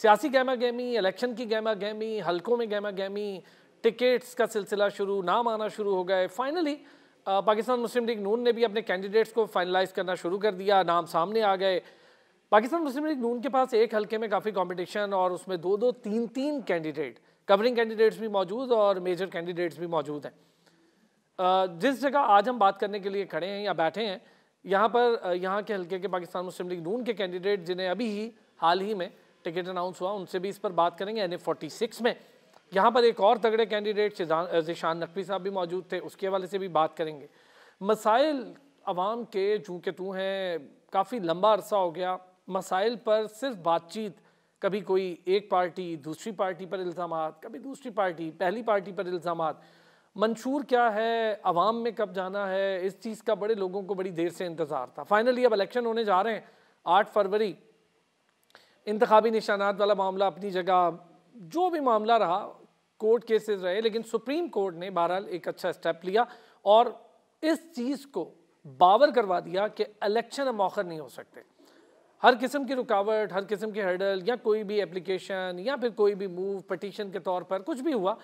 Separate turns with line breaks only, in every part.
सियासी गहमा गहमी इलेक्शन की गहमा गहमी हल्कों में गहमा गहमी टिकट्स का सिलसिला शुरू नाम आना शुरू हो गए finally Pakistan Muslim League Noon ने भी अपने कैंडिडेट्स को फाइनलाइज करना शुरू कर दिया नाम सामने आ गए पाकिस्तान मुस्लिम लीग नून के पास एक हल्के में काफ़ी कॉम्पिटिशन और उसमें दो दो तीन तीन कैंडिडेट कवरिंग कैंडिडेट्स भी मौजूद और मेजर कैंडिडेट्स भी मौजूद हैं जिस जगह आज हम बात करने के लिए खड़े हैं या बैठे हैं यहाँ पर यहाँ के हल्के के पाकिस्तान मुस्लिम लीग नून के कैंडिडेट जिन्हें अभी ही हाल ही में टिकट अनाउंस हुआ उनसे भी इस पर बात करेंगे एन में यहाँ पर एक और तगड़े कैंडिडेट जिशान नकवी साहब भी मौजूद थे उसके हवाले से भी बात करेंगे मसाइल अवाम के चूँकि तू हैं काफ़ी लंबा अरसा हो गया मसाइल पर सिर्फ बातचीत कभी कोई एक पार्टी दूसरी पार्टी पर इल्ज़ाम कभी दूसरी पार्टी पहली पार्टी पर इल्ज़ाम मंशूर क्या है आवाम में कब जाना है इस चीज़ का बड़े लोगों को बड़ी देर से इंतज़ार था फाइनली अब इलेक्शन होने जा रहे हैं आठ फरवरी इंतबी निशानात वाला मामला अपनी जगह जो भी मामला रहा कोर्ट केसेस रहे लेकिन सुप्रीम कोर्ट ने बहरहाल एक अच्छा स्टेप लिया और इस चीज़ को बावर करवा दिया कि इलेक्शन अब मौखर नहीं हो सकते हर किस्म की रुकावट हर किस्म की हर्डल या कोई भी एप्लीकेशन या फिर कोई भी मूव पटिशन के तौर पर कुछ भी हुआ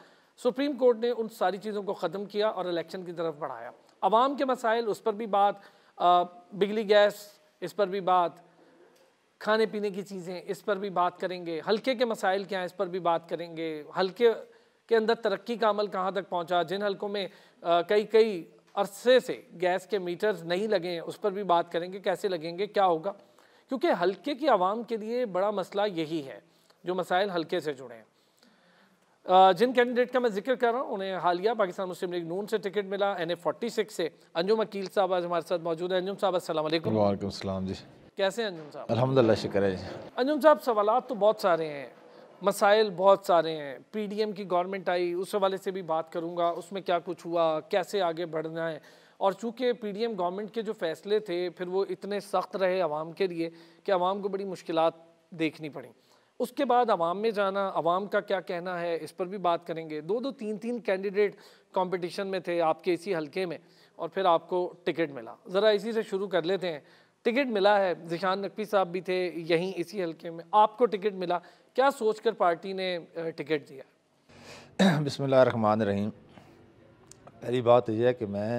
सुप्रीम कोर्ट ने उन सारी चीज़ों को ख़त्म किया और इलेक्शन की तरफ बढ़ाया आवाम के मसाइल उस पर भी बात आ, बिजली गैस इस पर भी बात खाने पीने की चीज़ें इस पर भी बात करेंगे हल्के के मसाइल क्या हैं इस पर भी बात करेंगे हल्के के अंदर तरक्की का अमल कहाँ तक पहुँचा जिन हल्कों में आ, कई कई अरसे से गैस के मीटर्स नहीं लगे हैं उस पर भी बात करेंगे कैसे लगेंगे क्या होगा क्योंकि हल्के की आवाम के लिए बड़ा मसला यही है जो मसाइल हल्के से जुड़े हैं जिन कैंडिडेट का मैं जिक्र कर रहा हूँ उन्हें हालिया पाकिस्तान मुस्लिम लीग नून से टिकट मिला एन ए फोर्टी सिक्स से अंजुम अकील साहब आज हमारे साथ मौजूद है अंजुम साहब असल जी कैसे अंजुम साहब
अलहमदिल्ला शिक्र है
अंजुम साहब सवाल तो बहुत सारे हैं मसाइल बहुत सारे हैं पीडीएम की गवर्नमेंट आई उस हवाले से भी बात करूंगा उसमें क्या कुछ हुआ कैसे आगे बढ़ना है और चूँकि पीडीएम गवर्नमेंट के जो फैसले थे फिर वो इतने सख्त रहे आवाम के लिए कि आवाम को बड़ी मुश्किल देखनी पड़ी उसके बाद आवाम में जाना आवाम का क्या कहना है इस पर भी बात करेंगे दो दो तीन तीन कैंडिडेट कॉम्पिटिशन में थे आपके इसी हलके में और फिर आपको टिकट मिला ज़रा इसी से शुरू कर लेते हैं टिकट मिला है जिशान नकवी साहब भी थे यहीं इसी हल्के में आपको टिकट मिला क्या सोचकर पार्टी ने टिकट दिया
बिसमान रहीम पहली बात तो यह है कि मैं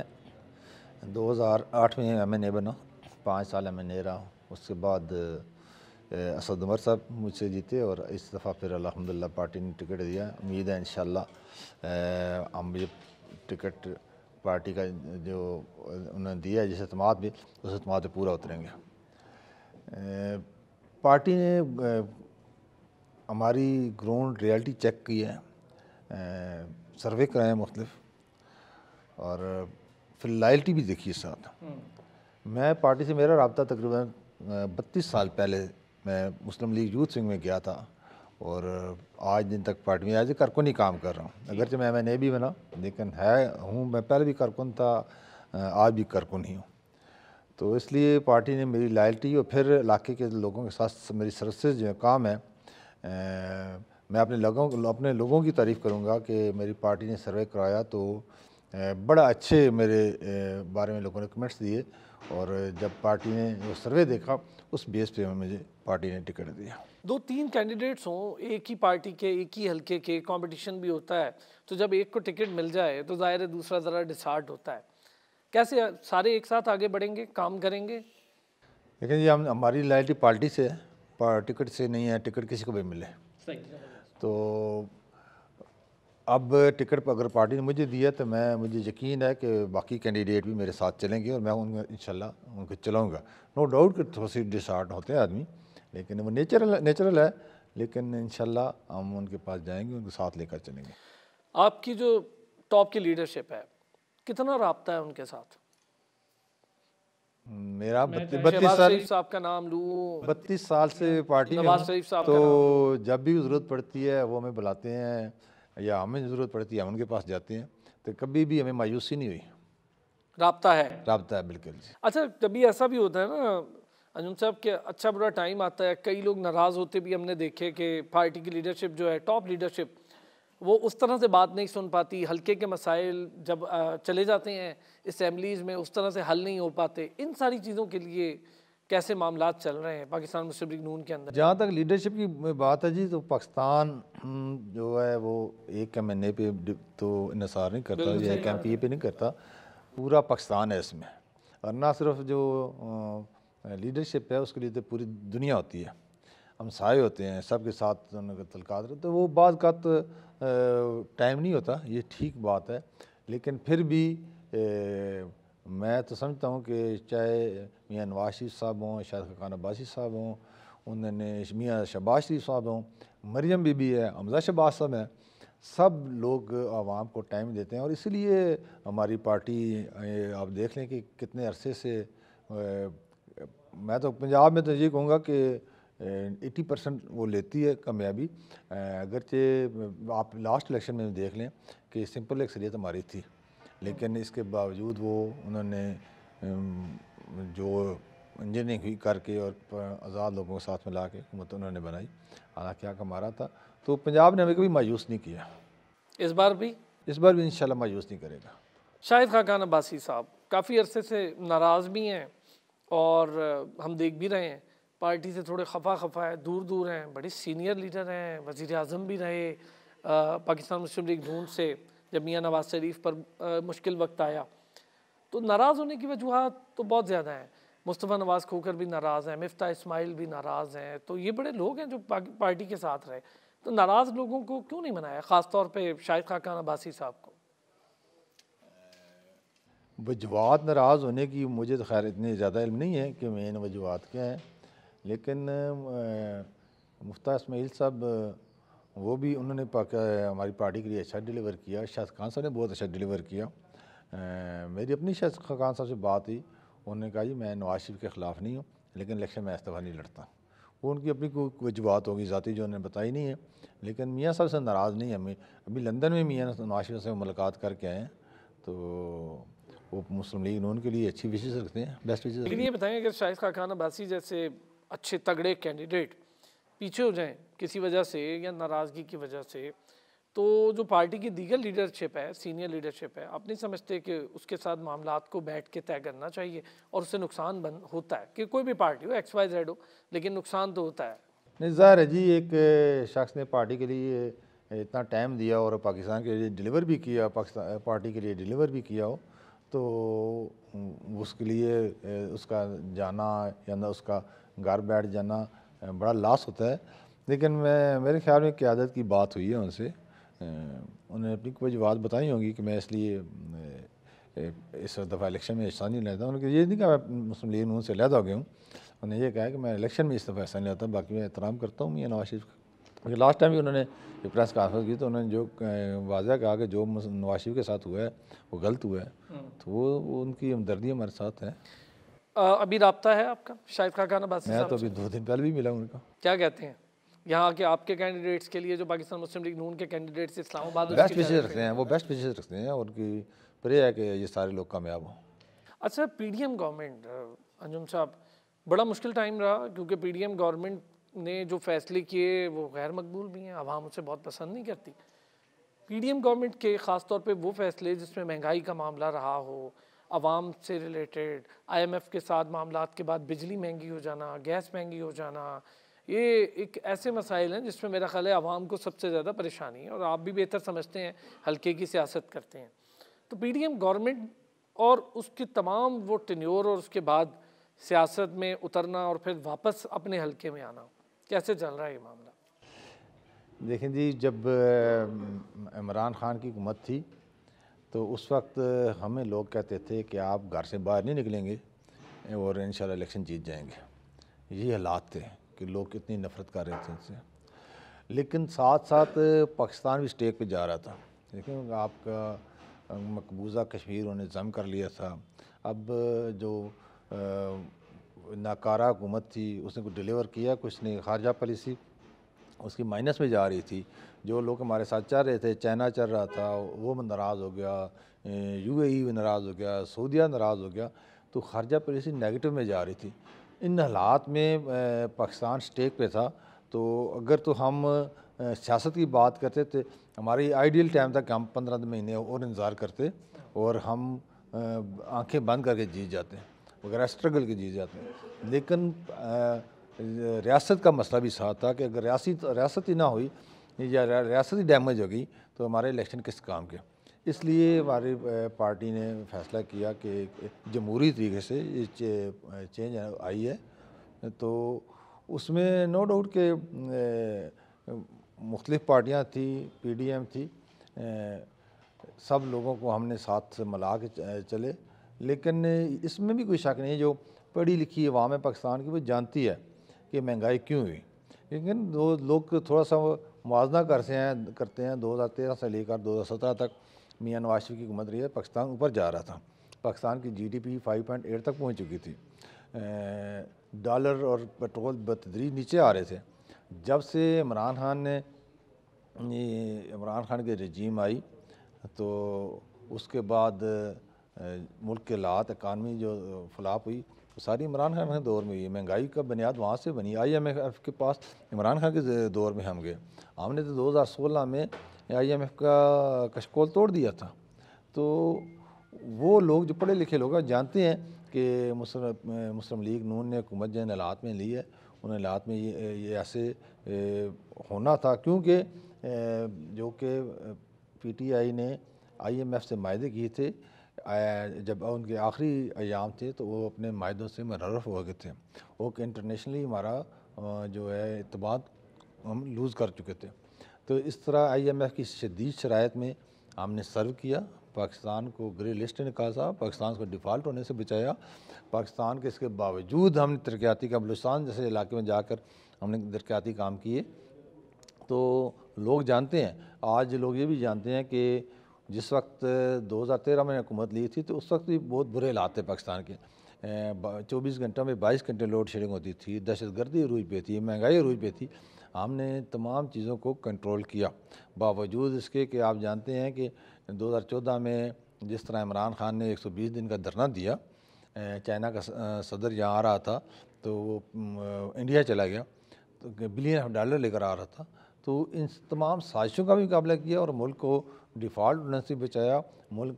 2008 में एम एन ए बना पाँच साल एम एन ए रहा हूँ उसके बाद असद उमर साहब मुझसे जीते और इस दफ़ा फिर अलहमदिल्ला पार्टी ने टिकट दिया उम्मीद है इन हम ये टिकट पार्टी का जो उन्होंने दिया है जिस अतमाद भी उस अतमाद पर पूरा उतरेंगे पार्टी ने हमारी ग्राउंड रियलिटी चेक की है सर्वे कराए हैं मुख्तलिफ और फिर लाइल्टी भी देखी इस साथ हम्म। मैं पार्टी से मेरा रबता तकरीबन बत्तीस साल पहले मैं मुस्लिम लीग यूथ विंग में गया था और आज दिन तक पार्टी में आज ही काम कर रहा हूँ जो मैं एम भी बना लेकिन है हूँ मैं पहले भी कारकुन था आज भी कारकुन ही हूँ तो इसलिए पार्टी ने मेरी लायल्टी और फिर इलाके के लोगों के साथ मेरी सर्विसेज जो काम है मैं अपने लोगों अपने लोगों की तारीफ़ करूँगा कि मेरी पार्टी ने सर्वे कराया तो बड़ा अच्छे मेरे बारे में लोगों ने कमेंट्स दिए और जब पार्टी ने वो सर्वे देखा उस बेस पे मुझे पार्टी ने टिकट दिया
दो तीन कैंडिडेट्स हों एक ही पार्टी के एक ही हलके के कंपटीशन भी होता है तो जब एक को टिकट मिल जाए तो ज़ाहिर है दूसरा ज़रा डिसार्ड होता है कैसे सारे एक साथ आगे बढ़ेंगे काम करेंगे
लेकिन ये हम हमारी लाइटी पार्टी से है पर टिकट से नहीं है टिकट किसी को भी मिले तो अब टिकट पर अगर पार्टी ने मुझे दिया तो मैं मुझे यकीन है कि बाकी कैंडिडेट भी मेरे साथ चलेंगे और मैं उनमें इंशाल्लाह उनको चलाऊंगा नो डाउट कि थोड़ी सी डिसआर्ट होते हैं आदमी लेकिन वो नेचुरल नेचुरल है लेकिन इन हम उनके पास जाएंगे उनके साथ लेकर चलेंगे
आपकी जो टॉप की लीडरशिप है कितना रबता है उनके साथ
मेरा तो बत्तीस साल
साहब का नाम लू
बत्तीस साल से तो पार्टी में तो जब भी ज़रूरत पड़ती है वो हमें बुलाते हैं या हमें ज़रूरत पड़ती है हम उनके पास जाते हैं तो कभी भी हमें मायूसी नहीं हुई रबता है रबता है बिल्कुल
अच्छा कभी ऐसा भी होता है ना अंजुम साहब के अच्छा बुरा टाइम आता है कई लोग नाराज़ होते भी हमने देखे कि पार्टी की लीडरशिप जो है टॉप लीडरशिप वो उस तरह से बात नहीं सुन पाती हल्के के मसाइल जब चले जाते हैं इसम्बलीज में उस तरह से हल नहीं हो पाते इन सारी चीज़ों के लिए कैसे मामला चल रहे हैं पाकिस्तान मुस्लिम लीग नून के अंदर जहाँ
तक लीडरशिप की बात है जी तो पाकिस्तान हम्म, जो है वो एक एम एन ए पे तो इसार नहीं करता एक एम पी ए पे नहीं करता पूरा पाकिस्तान है इसमें और ना सिर्फ जो लीडरशिप है उसके लिए तो पूरी दुनिया होती है हम सारे होते हैं सब के साथ तलकात तो वो बात का तो टाइम नहीं होता ये ठीक बात है लेकिन फिर भी ए, मैं तो समझता हूँ कि चाहे मियाँ नवाज शरीफ साहब हों शाह खान अब्बासी साहब हों उन्होंने मियाँ शहबाज शरीफ साहब हों मरियम बीबी है हमजा शबाज साहब हैं सब लोग आवाम को टाइम देते हैं और इसलिए हमारी पार्टी आप देख लें कि कितने अरसे से मैं तो पंजाब में तो ये कहूँगा कि 80 परसेंट वो लेती है कामयाबी अगरचे आप लास्ट इलेक्शन में देख लें कि सिंपल अक्सरियत हमारी थी लेकिन इसके बावजूद वो उन्होंने जो इंजीनियरिंग हुई करके और आज़ाद लोगों के साथ मिला के हुकूमत उन्होंने बनाई हालांकि हक हमारा था तो पंजाब ने हमें कभी मायूस नहीं किया इस बार भी इस बार भी इन मायूस नहीं करेगा
शाहिद खान अब्बासी साहब काफ़ी अरसे से नाराज़ भी हैं और हम देख भी रहे हैं पार्टी से थोड़े खफा खफा है दूर दूर हैं बड़े सीनियर लीडर हैं वज़ी अजम भी रहे आ, पाकिस्तान मुस्लिम लीग नून से जब मियाँ नवाज शरीफ पर आ, मुश्किल वक्त आया तो नाराज़ होने की वजूहत तो बहुत ज़्यादा हैं मुस्तफ़ा नवाज़ खोकर भी नाराज़ हैं मफ्ता इसमाइल भी नाराज़ हैं तो ये बड़े लोग हैं जो पार्टी के साथ रहे तो नाराज़ लोगों को क्यों नहीं मनाया ख़ास तौर पर शाहिद खाकान अब्बासी साहब को
वजूहत नाराज़ होने की मुझे तो खैर इतनी ज़्यादा इल्म नहीं है कि मेन वजूहत क्या हैं लेकिन मुफ्ता इसमाइल साहब वो भी उन्होंने हमारी पार्टी के लिए अच्छा डिलीवर किया शाह खान साहब ने बहुत अच्छा डिलीवर किया आ, मेरी अपनी शाह खान साहब से बात हुई उन्होंने कहा जी मैं नवाज शरीफ के ख़िलाफ़ नहीं हूँ लेकिन इलेक्शन में इस्तीफ़ा नहीं लड़ता वो उनकी अपनी कोई वजूहत होगी ज़ाती जो उन्होंने बताई नहीं है लेकिन मियाँ साहब से नाराज़ नहीं है अभी लंदन में मियाँ नवाज शरीफ से मुलाकात करके आए हैं तो वो मुस्लिम लीग इन्होंने के लिए अच्छी विशेष रखते हैं बेस्ट विशेष लेकिन ये
बताएं अगर शाहिद खान अब्बासी जैसे अच्छे तगड़े कैंडिडेट पीछे हो जाएं किसी वजह से या नाराज़गी की वजह से तो जो पार्टी की दीगर लीडरशिप है सीनियर लीडरशिप है आप नहीं समझते कि उसके साथ मामला को बैठ के तय करना चाहिए और उससे नुकसान बन होता है कि कोई भी पार्टी हो एक्स वाई जेड हो लेकिन नुकसान तो होता है
नहीं ज़ाहिर है जी एक शख्स ने पार्टी के लिए इतना टाइम दिया और पाकिस्तान के लिए डिलीवर भी किया पाकिस्तान पार्टी के लिए डिलीवर भी किया हो तो उसके लिए उसका जाना या ना उसका घर बैठ जाना बड़ा लॉस होता है लेकिन मैं मेरे ख्याल में क्यादत की बात हुई है उनसे उन्होंने अपनी कोई बात बताई होगी कि मैं इसलिए इस दफ़ा इलेक्शन में हिस्सा नहीं लेता उन्होंने ये नहीं कहा मैं मुस्लिम लीग से लहदा हो गया हूँ उन्होंने ये कहा कि मैं इलेक्शन में इस दफ़ा हिस्सा नहीं लेता बाकी मैं एहतराम करता हूँ मैं नवाज शरीफ क्योंकि लास्ट टाइम भी उन्होंने प्रेस कॉन्फ्रेंस की तो उन्होंने जो वाजा कहा कि जो नवाज शरीफ के साथ हुआ है वो गलत हुआ है हम्म। तो वो उनकी हमदर्दी हमारे साथ है
अभी रबता है आपका शायद खाकान अब्बास मैं तो अभी दो
दिन पहले भी मिला उनका
क्या कहते हैं यहाँ के आपके कैंडिडेट्स के लिए जो पाकिस्तान मुस्लिम लीग नून के कैंडिडेट्स इस्लामाबाद बेस्ट विशेष रखते
हैं वो बेस्ट विशेष रखते हैं उनकी प्रे है कि ये सारे लोग कामयाब हों
अच्छा P D M government Anjum sahab बड़ा मुश्किल टाइम रहा क्योंकि पी डी एम गवर्नमेंट ने जो फैसले किए वो गैर मकबूल भी हैं आवाम उसे बहुत पसंद नहीं करती पीडीएम गवर्नमेंट के ख़ास तौर पे वो फैसले जिसमें महंगाई का मामला रहा हो आवाम से रिलेटेड आईएमएफ के साथ मामला के बाद बिजली महंगी हो जाना गैस महंगी हो जाना ये एक ऐसे मसाइल हैं जिसमें मेरा ख्याल है आवाम को सबसे ज़्यादा परेशानी है और आप भी बेहतर समझते हैं हल्के की सियासत करते हैं तो पी गवर्नमेंट और उसके तमाम वो टेन्योर और उसके बाद सियासत में उतरना और फिर वापस अपने हल्के में आना कैसे चल रहा है ये मामला
देखें जी जब इमरान खान की हुकूमत थी तो उस वक्त हमें लोग कहते थे कि आप घर से बाहर नहीं निकलेंगे और इन इलेक्शन जीत जाएंगे ये हालात थे कि लोग कितनी नफरत कर रहे थे इनसे लेकिन साथ साथ पाकिस्तान भी स्टेक पे जा रहा था लेकिन आपका मकबूजा कश्मीर उन्होंने जम कर लिया था अब जो नाकारा हुकूमत थी उसने कुछ डिलीवर किया कुछ ने खारजा पॉलिसी उसकी माइनस में जा रही थी जो लोग हमारे साथ चल रहे थे चाइना चल रहा था वो नाराज़ हो गया यू e भी नाराज़ हो गया सऊदिया नाराज़ हो गया तो खारजा पॉलिसी नेगेटिव में जा रही थी इन हालात में पाकिस्तान स्टेक पे था तो अगर तो हम सियासत की बात करते तो हमारी आइडियल टाइम था कि हम पंद्रह महीने और इंतज़ार करते और हम आंखें बंद करके जीत जाते हैं वगैरह स्ट्रगल के जी जाते हैं लेकिन रियासत का मसला भी साथ था कि अगर रियासत रियासत ही ना हुई या रियासत ही डैमेज हो गई तो हमारे इलेक्शन किस काम के इसलिए हमारी पार्टी ने फैसला किया कि जमहूरी तरीके से ये चे, चेंज आई है तो उसमें नो डाउट के मुख्तलिफ पार्टियाँ थी पी डी एम थी ए, सब लोगों को हमने साथ से मिला के चले लेकिन इसमें भी कोई शक नहीं है जो पढ़ी लिखी आवाम है पाकिस्तान की वो जानती है कि महंगाई क्यों हुई लेकिन दो लोग थोड़ा सा मुजना से हैं करते हैं दो हज़ार तेरह से लेकर दो हज़ार सत्रह तक मियाँ नवाज शरीफ की हुकूमत रही है पाकिस्तान ऊपर जा रहा था पाकिस्तान की G D P five point eight तक पहुँच चुकी थी डॉलर और पेट्रोल बतदरीज नीचे आ रहे थे जब से इमरान खान ने इमरान खान की रजीम आई तो उसके बाद मुल्क के लात इकानमी जो फ्लाप हुई वो सारी इमरान खान के दौर में हुई महंगाई का बुनियाद वहाँ से बनी आई एम एफ़ के पास इमरान खान के दौर में हम गए हमने तो दो हज़ार सोलह में आई एम एफ़ का कशकोल तोड़ दिया था तो वो लोग जो पढ़े लिखे लोग जानते हैं कि मुस्लिम लीग नून ने हुकूमत जिन हालात में ली है उन हालात में ये ये ऐसे होना था क्योंकि जो कि पी टी आई ने आई एम एफ़ से माहे किए थे जब उनके आखिरी अयाम थे तो वो अपने माहों से मनरफ हो गए थे वो इंटरनेशनली हमारा जो है अतमाद हम लूज़ कर चुके थे तो इस तरह आई एम एफ़ की शदीद शरात में हमने सर्व किया पाकिस्तान को ग्रे लिस्ट निकासा पाकिस्तान को डिफ़ाल्ट होने से बचाया पाकिस्तान के इसके बावजूद हमने तरक्याती का बलुस्तान जैसे इलाके में जाकर हमने तरक्याती काम किए तो लोग जानते हैं आज लोग ये भी जानते हैं कि जिस वक्त 2013 में हुकूमत ली थी तो उस वक्त भी बहुत बुरे हालात थे पाकिस्तान के चौबीस घंटों में बाईस घंटे लोड शेडिंग होती थी दहशत गर्दी रूज पे थी महंगाई रूज पे थी हमने तमाम चीज़ों को कंट्रोल किया बावजूद इसके कि आप जानते हैं कि 2014 में जिस तरह इमरान खान ने 120 दिन का धरना दिया चाइना का सदर यहाँ आ रहा था तो वो इंडिया चला गया तो बिलियन डॉलर लेकर आ रहा था तो इन तमाम साजिशों का भी मुकाबला किया और मुल्क को डिफ़ॉल्ट से बचाया मुल्क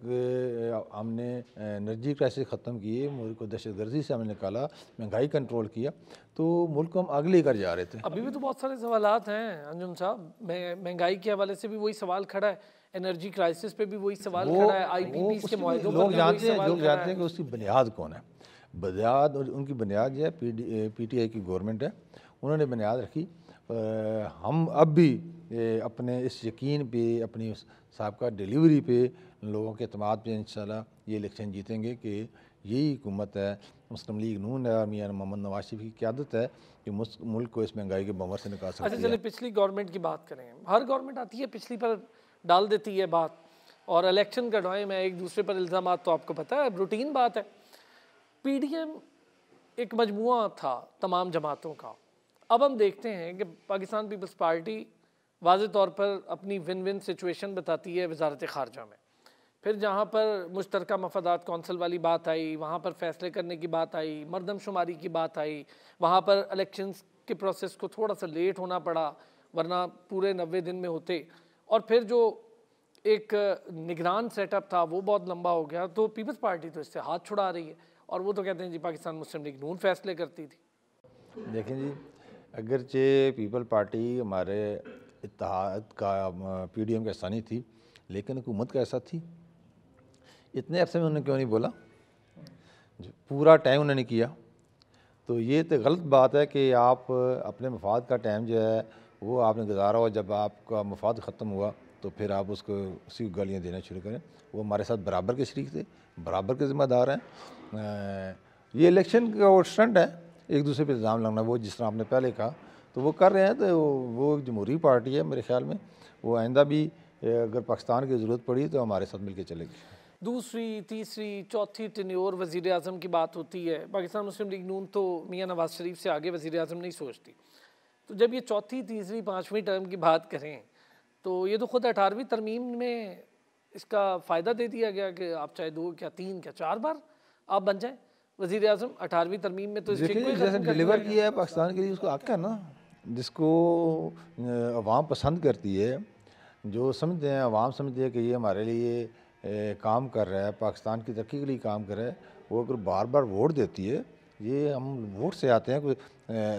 हमने एनर्जी क्राइसिस ख़त्म किए मुल्क को दहशत गर्दी से हमने निकाला महंगाई कंट्रोल किया तो मुल्क को हम आगे लेकर जा रहे थे
अभी भी तो बहुत सारे सवाल हैं अंजुम साहब महंगाई के हवाले से भी वही सवाल खड़ा है एनर्जी क्राइसिस पे भी वही सवाल वो, खड़ा है आईपीपी के लोग जानते हैं लोग जानते हैं कि
उसकी बुनियाद कौन है बुनियाद उनकी बुनियाद जो है पी टी आई की गवर्नमेंट है उन्होंने बुनियाद रखी हम अब भी अपने इस यकीन पे अपनी साहब का डिलीवरी पे लोगों के अतमाद पे इन ये इलेक्शन जीतेंगे कि यही हुकूमत है मुस्लिम लीग नून है और मियाँ मोहम्मद नवाज शरीफ की क्यादत है कि मुल्क को इस महंगाई के बमर से निकाल सकते अच्छा
पिछली गवर्नमेंट की बात करें हर गवर्नमेंट आती है पिछली पर डाल देती है बात और इलेक्शन का डॉय में एक दूसरे पर इल्ज़ाम तो आपको पता है रूटीन बात है पी डी एम एक मजमू था तमाम जमातों का अब हम देखते हैं कि पाकिस्तान पीपल्स पार्टी वाज तौर पर अपनी विन विन सिचुएशन बताती है वजारत ख़ारजा में फिर जहाँ पर मुश्तर मफदात कौंसिल वाली बात आई वहाँ पर फ़ैसले करने की बात आई मरदमशुमारी की बात आई वहाँ पर अलेक्शन के प्रोसेस को थोड़ा सा लेट होना पड़ा वरना पूरे नबे दिन में होते और फिर जो एक निगरान सेटअप था वो बहुत लंबा हो गया तो पीपल्स पार्टी तो इससे हाथ छुड़ा रही है और वो तो कहते हैं जी पाकिस्तान मुस्लिम लीग नून फैसले करती थी
देखें जी अगरचे पीपल पार्टी हमारे इतिहाद का पी डी एम का आसानी थी लेकिन हुकूमत का ऐसा थी इतने अरसे में उन्होंने क्यों नहीं बोला पूरा टाइम उन्होंने किया तो ये तो गलत बात है कि आप अपने मफाद का टाइम जो है वो आपने गुजारा हुआ जब आपका मफाद ख़त्म हुआ तो फिर आप उसको उसी गालियाँ देना शुरू करें वो हमारे साथ बराबर के शरीक थे बराबर के ज़िम्मेदार हैं ये इलेक्शन का वो स्टंट है एक दूसरे पर इल्ज़ाम लगना वो जिस तरह आपने पहले कहा तो वो कर रहे हैं तो वो एक जमहूरी पार्टी है मेरे ख्याल में वो आइंदा भी अगर पाकिस्तान की ज़रूरत पड़ी तो हमारे साथ मिलकर चलेगी
दूसरी तीसरी चौथी और वज़ी अजम की बात होती है पाकिस्तान मुस्लिम लीग नून तो मियाँ नवाज शरीफ से आगे वज़ी अजम नहीं सोचती तो जब ये चौथी तीसरी पाँचवीं टर्म की बात करें तो ये तो ख़ुद अठारहवीं तरमीम में इसका फ़ायदा दे दिया गया कि आप चाहे दो क्या तीन क्या चार बार आप बन जाएँ वज़ी अजम अठारहवीं तरमीम में तो डिलीवर
किया है पाकिस्तान के लिए उसको हक है ना जिसको आवाम पसंद करती है जो समझते हैं आवाम समझते हैं कि ये हमारे लिए काम कर रहा है पाकिस्तान की तरक्की के लिए काम कर रहा है वो अगर बार बार वोट देती है ये हम वोट से आते हैं कोई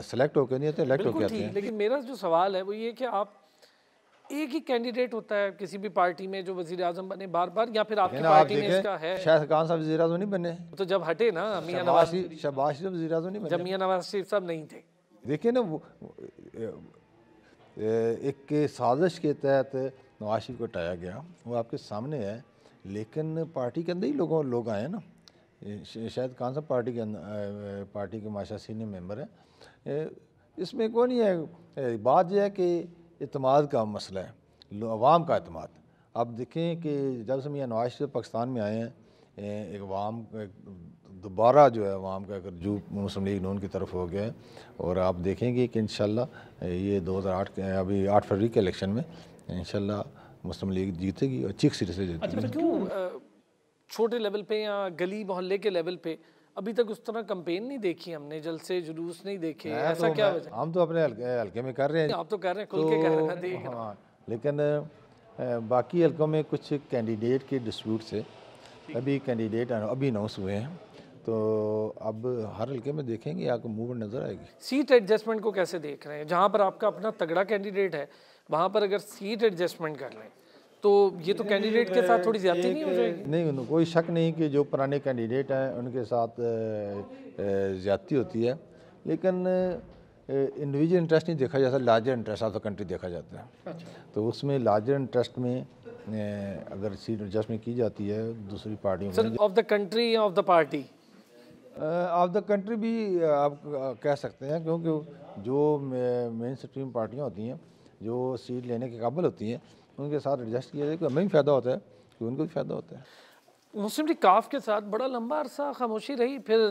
सेलेक्ट होकर नहीं आते इलेक्ट होकर आते हैं
लेकिन मेरा जो सवाल है वो ये कि आप एक ही कैंडिडेट होता है किसी भी पार्टी में जो वजीर आजम बने बार बार या फिर आपकी पार्टी आप में इसका है
खान साहब वजीर नहीं बने
तो जब हटे ना मियाँ नवाज
शहबाज शरीफ वजी नहीं बने जब
मियाँ नवाज शरीफ साहब नहीं थे
देखिए ना एक एक साजिश के तहत नवाज शरीफ को हटाया गया वो आपके सामने है लेकिन पार्टी के अंदर ही लोगों लोग आए हैं ना शायद कौन सा पार्टी के पार्टी के माशा सीनियर मेंबर हैं इसमें कोई नहीं है बात यह है कि अतमाद का मसला है अवाम का अतमाद आप देखें कि जब से मियाँ नवाज शरीफ पाकिस्तान में आए हैं एक अवाम दोबारा जो है आवाम का जू मुस्लिम लीग नून की तरफ हो गया है और आप देखेंगे कि इन ये 2008 के अभी 8 फरवरी के इलेक्शन में इन मुस्लिम लीग जीतेगी और चीख सीट से जीतेगी
अच्छा क्यों छोटे लेवल पे या गली मोहल्ले के लेवल पे अभी तक उस तरह कंपेन नहीं देखी हमने जलसे जुलूस नहीं देखे ऐसा तो क्या वजह
हम तो अपने हल्के में कर रहे हैं आप तो कर रहे हैं खुल के कह रहे हैं तो, हाँ लेकिन बाकी हल्कों में कुछ कैंडिडेट के डिस्प्यूट से अभी कैंडिडेट अभी अनाउंस हुए हैं तो अब हर हल्के में देखेंगे आपको मूवमेंट नजर आएगी
सीट एडजस्टमेंट को कैसे देख रहे हैं जहाँ पर आपका अपना तगड़ा कैंडिडेट है वहाँ पर अगर सीट एडजस्टमेंट कर लें तो ये तो कैंडिडेट के साथ थोड़ी ज्यादा नहीं हो जाएगी
नहीं कोई शक नहीं कि जो पुराने कैंडिडेट हैं उनके साथ ज्यादती होती है लेकिन इंडिविजुअल इंटरेस्ट नहीं देखा जाता larger interest of the country देखा जाता है अच्छा। तो उसमें लार्जर इंटरेस्ट में अगर सीट एडजस्टमेंट की जाती है दूसरी पार्टियों of
the country of the party
of the country भी आप कह सकते हैं क्योंकि जो मेन स्ट्रीम पार्टियाँ होती हैं जो सीट लेने के काबिल होती हैं उनके साथ एडजस्ट किया जाए कि हमें भी फ़ायदा होता है कि उनको भी फ़ायदा होता है
मुस्लिम लीग काफ के साथ बड़ा लंबा अरसा खामोशी रही फिर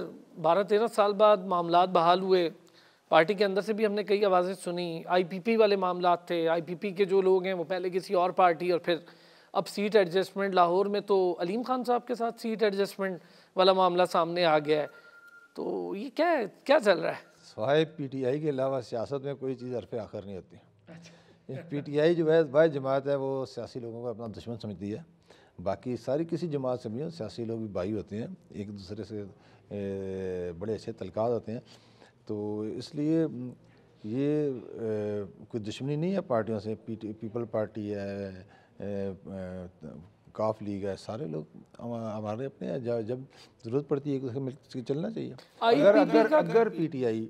बारह तेरह साल बाद मामला बहाल हुए पार्टी के अंदर से भी हमने कई आवाज़ें सुनी आईपीपी वाले मामला थे आईपीपी के जो लोग हैं वो पहले किसी और पार्टी और फिर अब सीट एडजस्टमेंट लाहौर में तो अलीम खान साहब के साथ सीट एडजस्टमेंट वाला मामला सामने आ गया है तो ये क्या क्या चल रहा है
सवाए पीटीआई के अलावा सियासत में कोई चीज़ अरफे आखिर नहीं होती अच्छा। पीटीआई जो है बाई जमात है वो सियासी लोगों को अपना दुश्मन समझती है बाकी सारी किसी जमात से भी सियासी लोग भी भाई होते हैं एक दूसरे से बड़े अच्छे तलकात होते हैं तो इसलिए ये कोई दुश्मनी नहीं है पार्टियों से पीपल पार्टी है काफ लीग है सारे लोग हमारे अपने जब ज़रूरत पड़ती है कि उसके चलना चाहिए अगर अगर अगर पी टी आई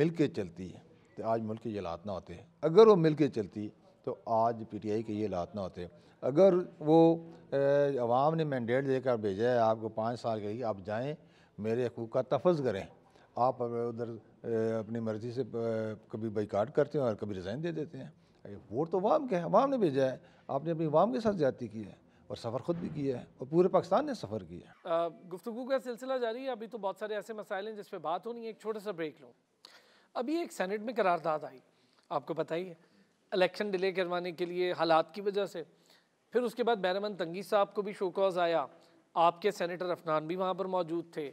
मिल के चलती है तो आज मुल्क के ये हालात ना होते अगर वो मिल के चलती तो आज पी टी आई के ये हालात ना होते अगर वो अवाम ने मैंडेट देकर भेजा है आपको पाँच साल के लिए आप जाएँ मेरे हकूक़ का तफज करें आप उधर अपनी मर्ज़ी से कभी बैकाट करते हैं और कभी रिज़ाइन दे देते हैं वोट तो वाम के हैं अवाम ने भेजा है आपने अपनी वाम के साथ ज्यादा की है और सफ़र ख़ुद भी किया है और पूरे पाकिस्तान ने सफ़र किया
है गुफ्तु का सिलसिला जारी है अभी तो बहुत सारे ऐसे मसाइल हैं जिस पर बात होनी है एक छोटा सा ब्रेक लूँ अभी एक सैनट में करारदाद आई आपको पता ही है इलेक्शन डिले करवाने के लिए हालात की वजह से फिर उसके बाद बैरमन तंगी साहब को भी शोकॉज आया आपके सेनेटर अफनान भी वहाँ पर मौजूद थे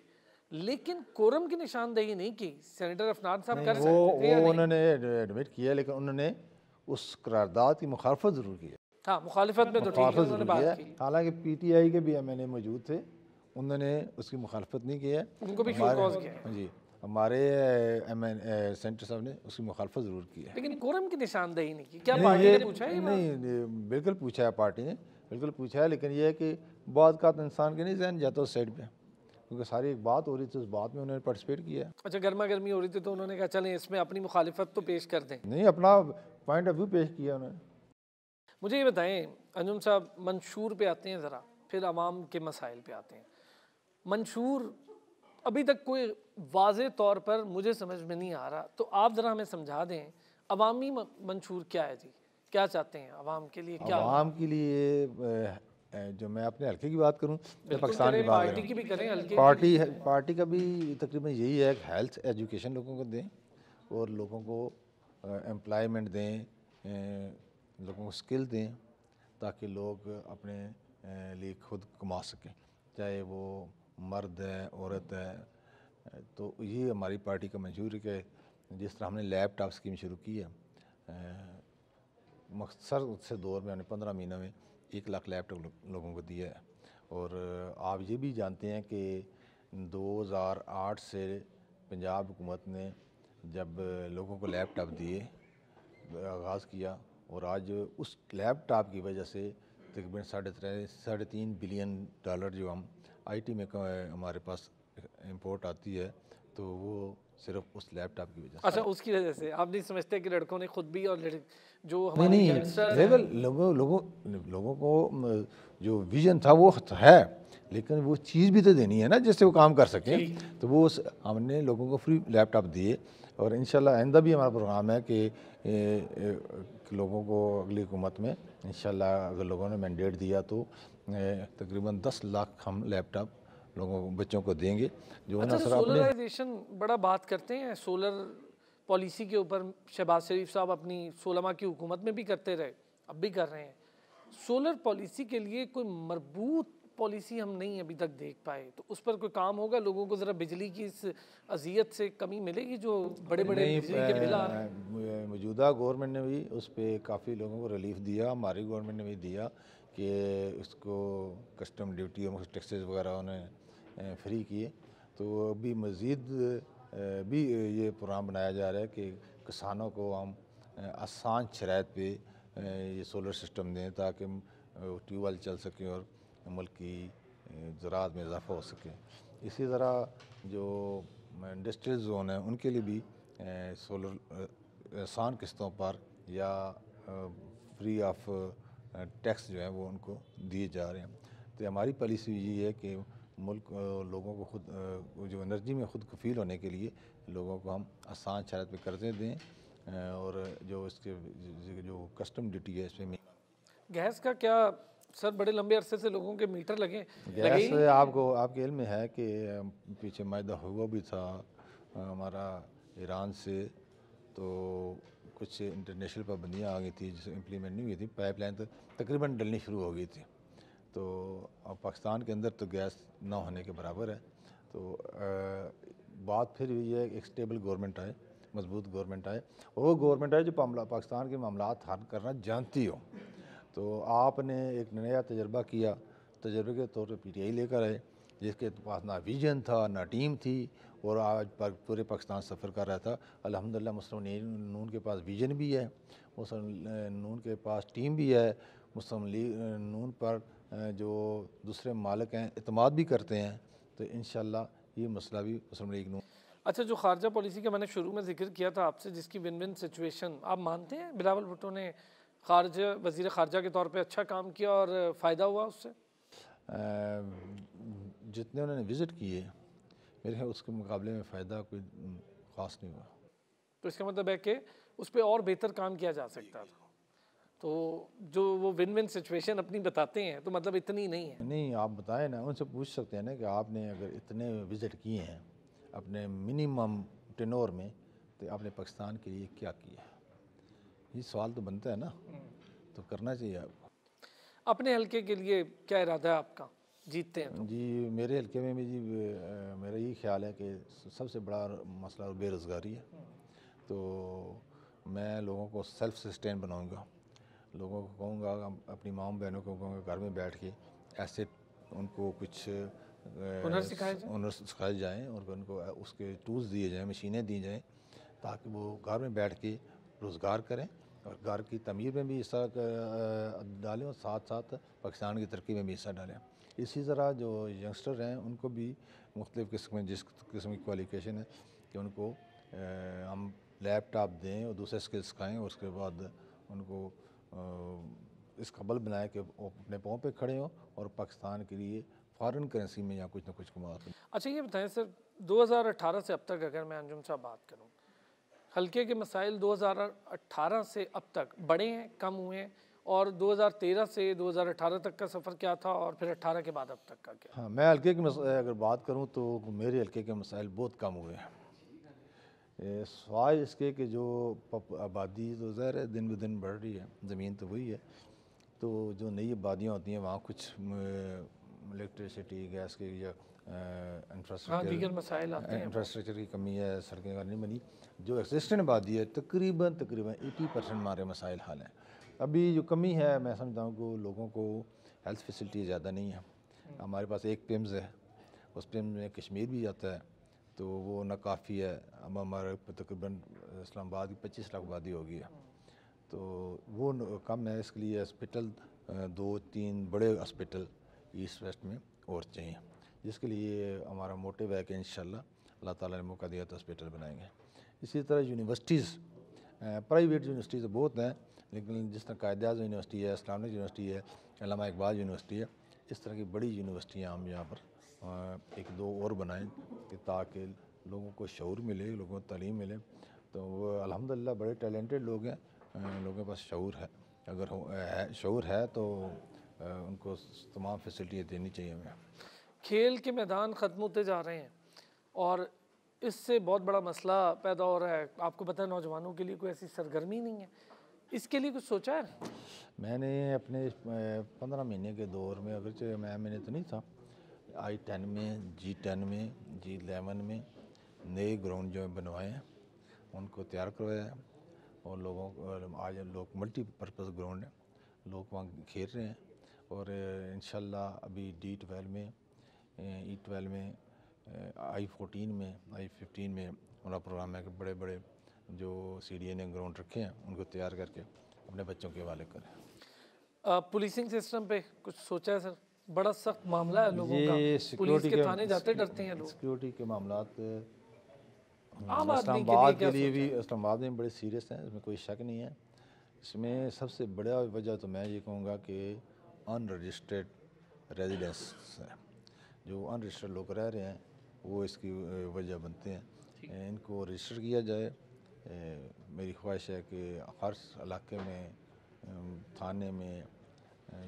लेकिन कोरम की निशानदेही नहीं की सेनेटर अफनान साहब कर वो, सकते थे वो
उन्होंने एडमिट किया लेकिन उन्होंने उस करारदाद की मुखालफत ज़रूर की हाँ मुखालफत में तो ठीक है हालांकि पी टी आई के भी एम एन ए मौजूद थे उन्होंने उसकी मुखालफत नहीं की है उनको भी किया हाँ जी हमारे एम एन सेंटर साहब ने उसकी मुखालफत ज़रूर की है
लेकिन कोरम की निशानदेही नहीं की क्या पार्टी ने पूछा है
नहीं बिल्कुल पूछा है पार्टी ने बिल्कुल पूछा है लेकिन यह है कि बहुत का तो इंसान के नहीं जहन जाता तो उस साइड पर क्योंकि सारी एक बात हो रही थी उस बात में उन्होंने पार्टिसिपेट किया अच्छा
गर्मा गर्मी हो रही थी तो उन्होंने कहा चलें इसमें अपनी मुखालफत तो पेश कर दें
नहीं अपना पॉइंट ऑफ व्यू पेश किया उन्होंने
मुझे ये बताएं अंजुम साहब मंशूर पे आते हैं ज़रा फिर आवाम के मसाइल पे आते हैं मंशूर अभी तक कोई वाज तौर पर मुझे समझ में नहीं आ रहा तो आप ज़रा हमें समझा दें अवामी मंशूर क्या है जी क्या चाहते हैं आवाम के लिए क्या आवाम
के लिए जो मैं अपने हल्के की बात करूं पाकिस्तान की बात पार्टी की भी करें हल्के पार्टी पार्टी का भी तकरीबन यही है हेल्थ एजुकेशन लोगों को दें और लोगों को एम्प्लॉयमेंट दें लोगों को स्किल दें ताकि लोग अपने लिए खुद कमा सकें चाहे वो मर्द है औरत है तो ये हमारी पार्टी का मंजूर है जिस तरह हमने लैपटॉप स्कीम शुरू की है मकसर से दौर में हमने पंद्रह महीनों में एक लाख लैपटॉप लोगों को दिया है और आप ये भी जानते हैं कि 2008 से पंजाब हुकूमत ने जब लोगों को लैपटॉप दिए आगाज़ किया और आज उस लैपटॉप की वजह से तकरीबन साढ़े त्रे साढ़े तीन बिलियन डॉलर जो हम आईटी में हमारे पास इम्पोर्ट आती है तो वो सिर्फ उस लैपटॉप की वजह से अच्छा
उसकी वजह से आप नहीं समझते कि लड़कों ने खुद भी और जो हमारे नहीं, नहीं
लोगों लोगों लोगों को जो विजन था वो है लेकिन वो चीज़ भी तो देनी है ना जिससे वो काम कर सकें तो वो हमने लोगों को फ्री लैपटॉप दिए और इन आइंदा भी हमारा प्रोग्राम है कि लोगों को अगली हुकूमत में इन अगर लोगों ने मैंडेट दिया तो तकरीबन दस लाख हम लैपटॉप लोगों बच्चों को देंगे जो अच्छा, तो सोलराइजेशन
बड़ा बात करते हैं सोलर पॉलिसी के ऊपर शहबाज शरीफ साहब अपनी सोलमा की हुकूमत में भी करते रहे अब भी कर रहे हैं सोलर पॉलिसी के लिए कोई मरबूत पॉलिसी हम नहीं अभी तक देख पाए तो उस पर कोई काम होगा लोगों को ज़रा बिजली की इस अजियत से कमी मिलेगी जो बड़े बड़े
मौजूदा गवर्नमेंट ने भी उस पर काफ़ी लोगों को रिलीफ दिया हमारी गवर्नमेंट ने भी दिया कि उसको कस्टम ड्यूटी और टैक्सेस वगैरह उन्हें फ्री किए तो अभी मज़ीद भी ये प्रोग्राम बनाया जा रहा है कि किसानों को हम आसान शरात पे ये सोलर सिस्टम दें ताकि ट्यूबवेल चल सकें और मुल्क की ज़रात में इजाफा हो सके इसी तरह जो इंडस्ट्रियल जोन है उनके लिए भी सोलर आसान किस्तों पर या फ्री ऑफ टैक्स जो है वो उनको दिए जा रहे हैं तो हमारी पॉलिसी ये है कि मुल्क लोगों को खुद जो एनर्जी में खुद कफील होने के लिए लोगों को हम आसान शरत पे कर्जे दें और जो इसके जो कस्टम ड्यूटी है इसमें
गैस का क्या सर बड़े लंबे अरसे से लोगों के मीटर लगे
गैस आपको आपके इल्म में है कि पीछे मैदा हुआ भी था हमारा ईरान से तो कुछ इंटरनेशनल पाबंदियाँ आ गई थी जिसे इम्प्लीमेंट नहीं हुई थी पाइपलाइन तो तकरीबन डलनी शुरू हो गई थी तो अब पाकिस्तान के अंदर तो गैस ना होने के बराबर है तो आ, बात फिर हुई है एक स्टेबल गवर्नमेंट आए मजबूत गवर्नमेंट आए वो गवर्नमेंट आए जो पाकिस्तान के मामला हल करना जानती हो तो आपने एक नया तजर्बा किया तजर्बे के तौर पर पी टी आई लेकर आए जिसके पास ना विजन था ना टीम थी और आज पूरे पाकिस्तान सफ़र कर रहा था अलहमदिल्ला मुस्लिम नून के पास विजन भी है मुस्लिम नून के पास टीम भी है मुस्लिम लीग नून पर जो दूसरे मालिक हैं अतमाद भी करते हैं तो इन ये मसला भी मुस्लिम लीग नून
अच्छा जो खारजा पॉलिसी का मैंने शुरू में जिक्र किया था आपसे जिसकी विन विन सिचुएशन आप मानते हैं बिलावल भुट्टो ने खारज वजीर खारजा के तौर पर अच्छा काम किया और फ़ायदा हुआ उससे
जितने उन्होंने विज़िट किए मेरे ख्याल उसके मुकाबले में फ़ायदा कोई ख़ास नहीं हुआ
तो इसका मतलब है कि उस पर और बेहतर काम किया जा सकता था तो जो वो विन विन सिचुएशन अपनी बताते हैं तो मतलब इतनी नहीं
है नहीं आप बताएं ना उनसे पूछ सकते हैं ना कि आपने अगर इतने विज़िट किए हैं अपने मिनिमम टेनोर में तो आपने पाकिस्तान के लिए क्या किया ये सवाल तो बनता है ना हम्म। तो करना चाहिए आपको
अपने हल्के के लिए क्या इरादा है आपका
जीतते हैं तो। जी मेरे हल्के में भी जी मेरा ये ख्याल है कि सबसे बड़ा मसला बेरोज़गारी है हम्म। तो मैं लोगों को सेल्फ सस्टेन बनाऊंगा लोगों को कहूँगा अपनी माओ बहनों को कहूँगा घर में बैठ के ऐसे उनको कुछ हुनर सिखाए जाएँ और उनको उसके टूल्स दिए जाएँ मशीनें दी जाएँ ताकि वो घर में बैठ के रोज़गार करें और घर की तमीर में भी हिस्सा डालें और साथ साथ पाकिस्तान की तरक्की में भी हिस्सा डालें इसी तरह जो यंगस्टर हैं उनको भी मुख्तफ किस्म जिस किस्म की क्वालिफिकेशन है कि उनको हम लैपटॉप दें और दूसरे स्किल्स सिखाएँ और उसके बाद उनको इस कबल बनाए कि वो अपने पाँव पर खड़े हों और पाकिस्तान के लिए फॉरेन करेंसी में या कुछ ना कुछ कमा
अच्छा ये बताएं सर 2018 से अब तक अगर मैं अंजुम साहब बात करूँ हल्के के मसाइल 2018 से अब तक बढ़े हैं कम हुए हैं और 2013 से 2018 तक का सफ़र क्या था और फिर 18 के बाद अब तक
का क्या हाँ मैं हल्के के अगर बात करूँ तो मेरे हल्के के मसाइल बहुत कम हुए हैं सवाल इसके कि जो आबादी तो ज़ाहिर है दिन ब दिन बढ़ रही है ज़मीन तो वही है तो जो नई आबादियाँ होती हैं वहाँ कुछ इलेक्ट्रिसिटी गैस के या Uh, हाँ, इंफ्रास्ट्रक्चर की कमी है सड़कें अगर नहीं बनी जो एग्जिस्टेंट आबादी है तकरीबन तकरीबन एटी परसेंट हमारे मसाइल हाल हैं अभी जो कमी है मैं समझता हूँ कि लोगों को हेल्थ फैसिलिटी ज़्यादा नहीं है हम्म। हमारे पास एक पिम्स है उस पिम्स में कश्मीर भी जाता है तो वो ना काफ़ी है अब हमारे तकरीबन इस्लामाबाद की पच्चीस लाख आबादी होगी है हम्म। तो वो कम है इसके लिए हॉस्पिटल दो तीन बड़े हॉस्पिटल ईस्ट वेस्ट में और चाहिए जिसके लिए हमारा मोटिव है कि इन अल्लाह ताला ने मौका दिया तो हॉस्पिटल बनाएंगे इसी तरह यूनिवर्सिटीज़ प्राइवेट यूनिवर्सिटीज़ तो बहुत हैं लेकिन जिस तरह कायद अजम यूनिवर्सिटी है इस्लामिक यूनिवर्सिटी है अलामा इकबाल यूनिवर्सिटी है इस तरह की बड़ी यूनिवर्सिटियाँ हम यहाँ पर एक दो और बनाएँ कि ताकि लोगों को शौर मिले लोगों को तलीम मिले तो वो अलहमदिल्ला बड़े टैलेंटेड लोग हैं लोगों के पास शौर है अगर है शौर है तो उनको तमाम फैसिलिटियाँ देनी चाहिए हमें
खेल के मैदान ख़त्म होते जा रहे हैं और इससे बहुत बड़ा मसला पैदा हो रहा है आपको पता है नौजवानों के लिए कोई ऐसी सरगर्मी नहीं है इसके लिए कुछ सोचा
है मैंने अपने पंद्रह महीने के दौर में अगर मैं मैंने तो नहीं था आई टेन में जी टेन में जी इलेवन में नए ग्राउंड जो बनवाए हैं उनको तैयार करवाया है और लोगों को आज लोग मल्टीपर्पज़ ग्राउंड है लोग वहाँ खेल रहे हैं और इन अभी डी ट्वेल्व में ई ट्वेल्व में आई फोटीन में आई फिफ्टीन में हमारा प्रोग्राम है कि बड़े बड़े जो सी डी ए ने ग्राउंड रखे हैं उनको तैयार करके अपने बच्चों के हवाले
करें पुलिसिंग सिस्टम पे कुछ सोचा है सर बड़ा सख्त मामला है लोगों का सिक्योरिटी के थाने जाते डरते हैं लोग
सिक्योरिटी के मामला इस्लामाबाद के लिए भी इस्लामाबाद में बड़े सीरियस हैं इसमें कोई शक नहीं है इसमें सबसे बड़ा वजह तो मैं ये कहूँगा कि अनरजिस्टर्ड रेजिडेंस है जो अनरजिस्टर्ड लोग रह रहे हैं वो इसकी वजह बनते हैं इनको रजिस्टर किया जाए मेरी ख्वाहिश है कि हर इलाके में थाने में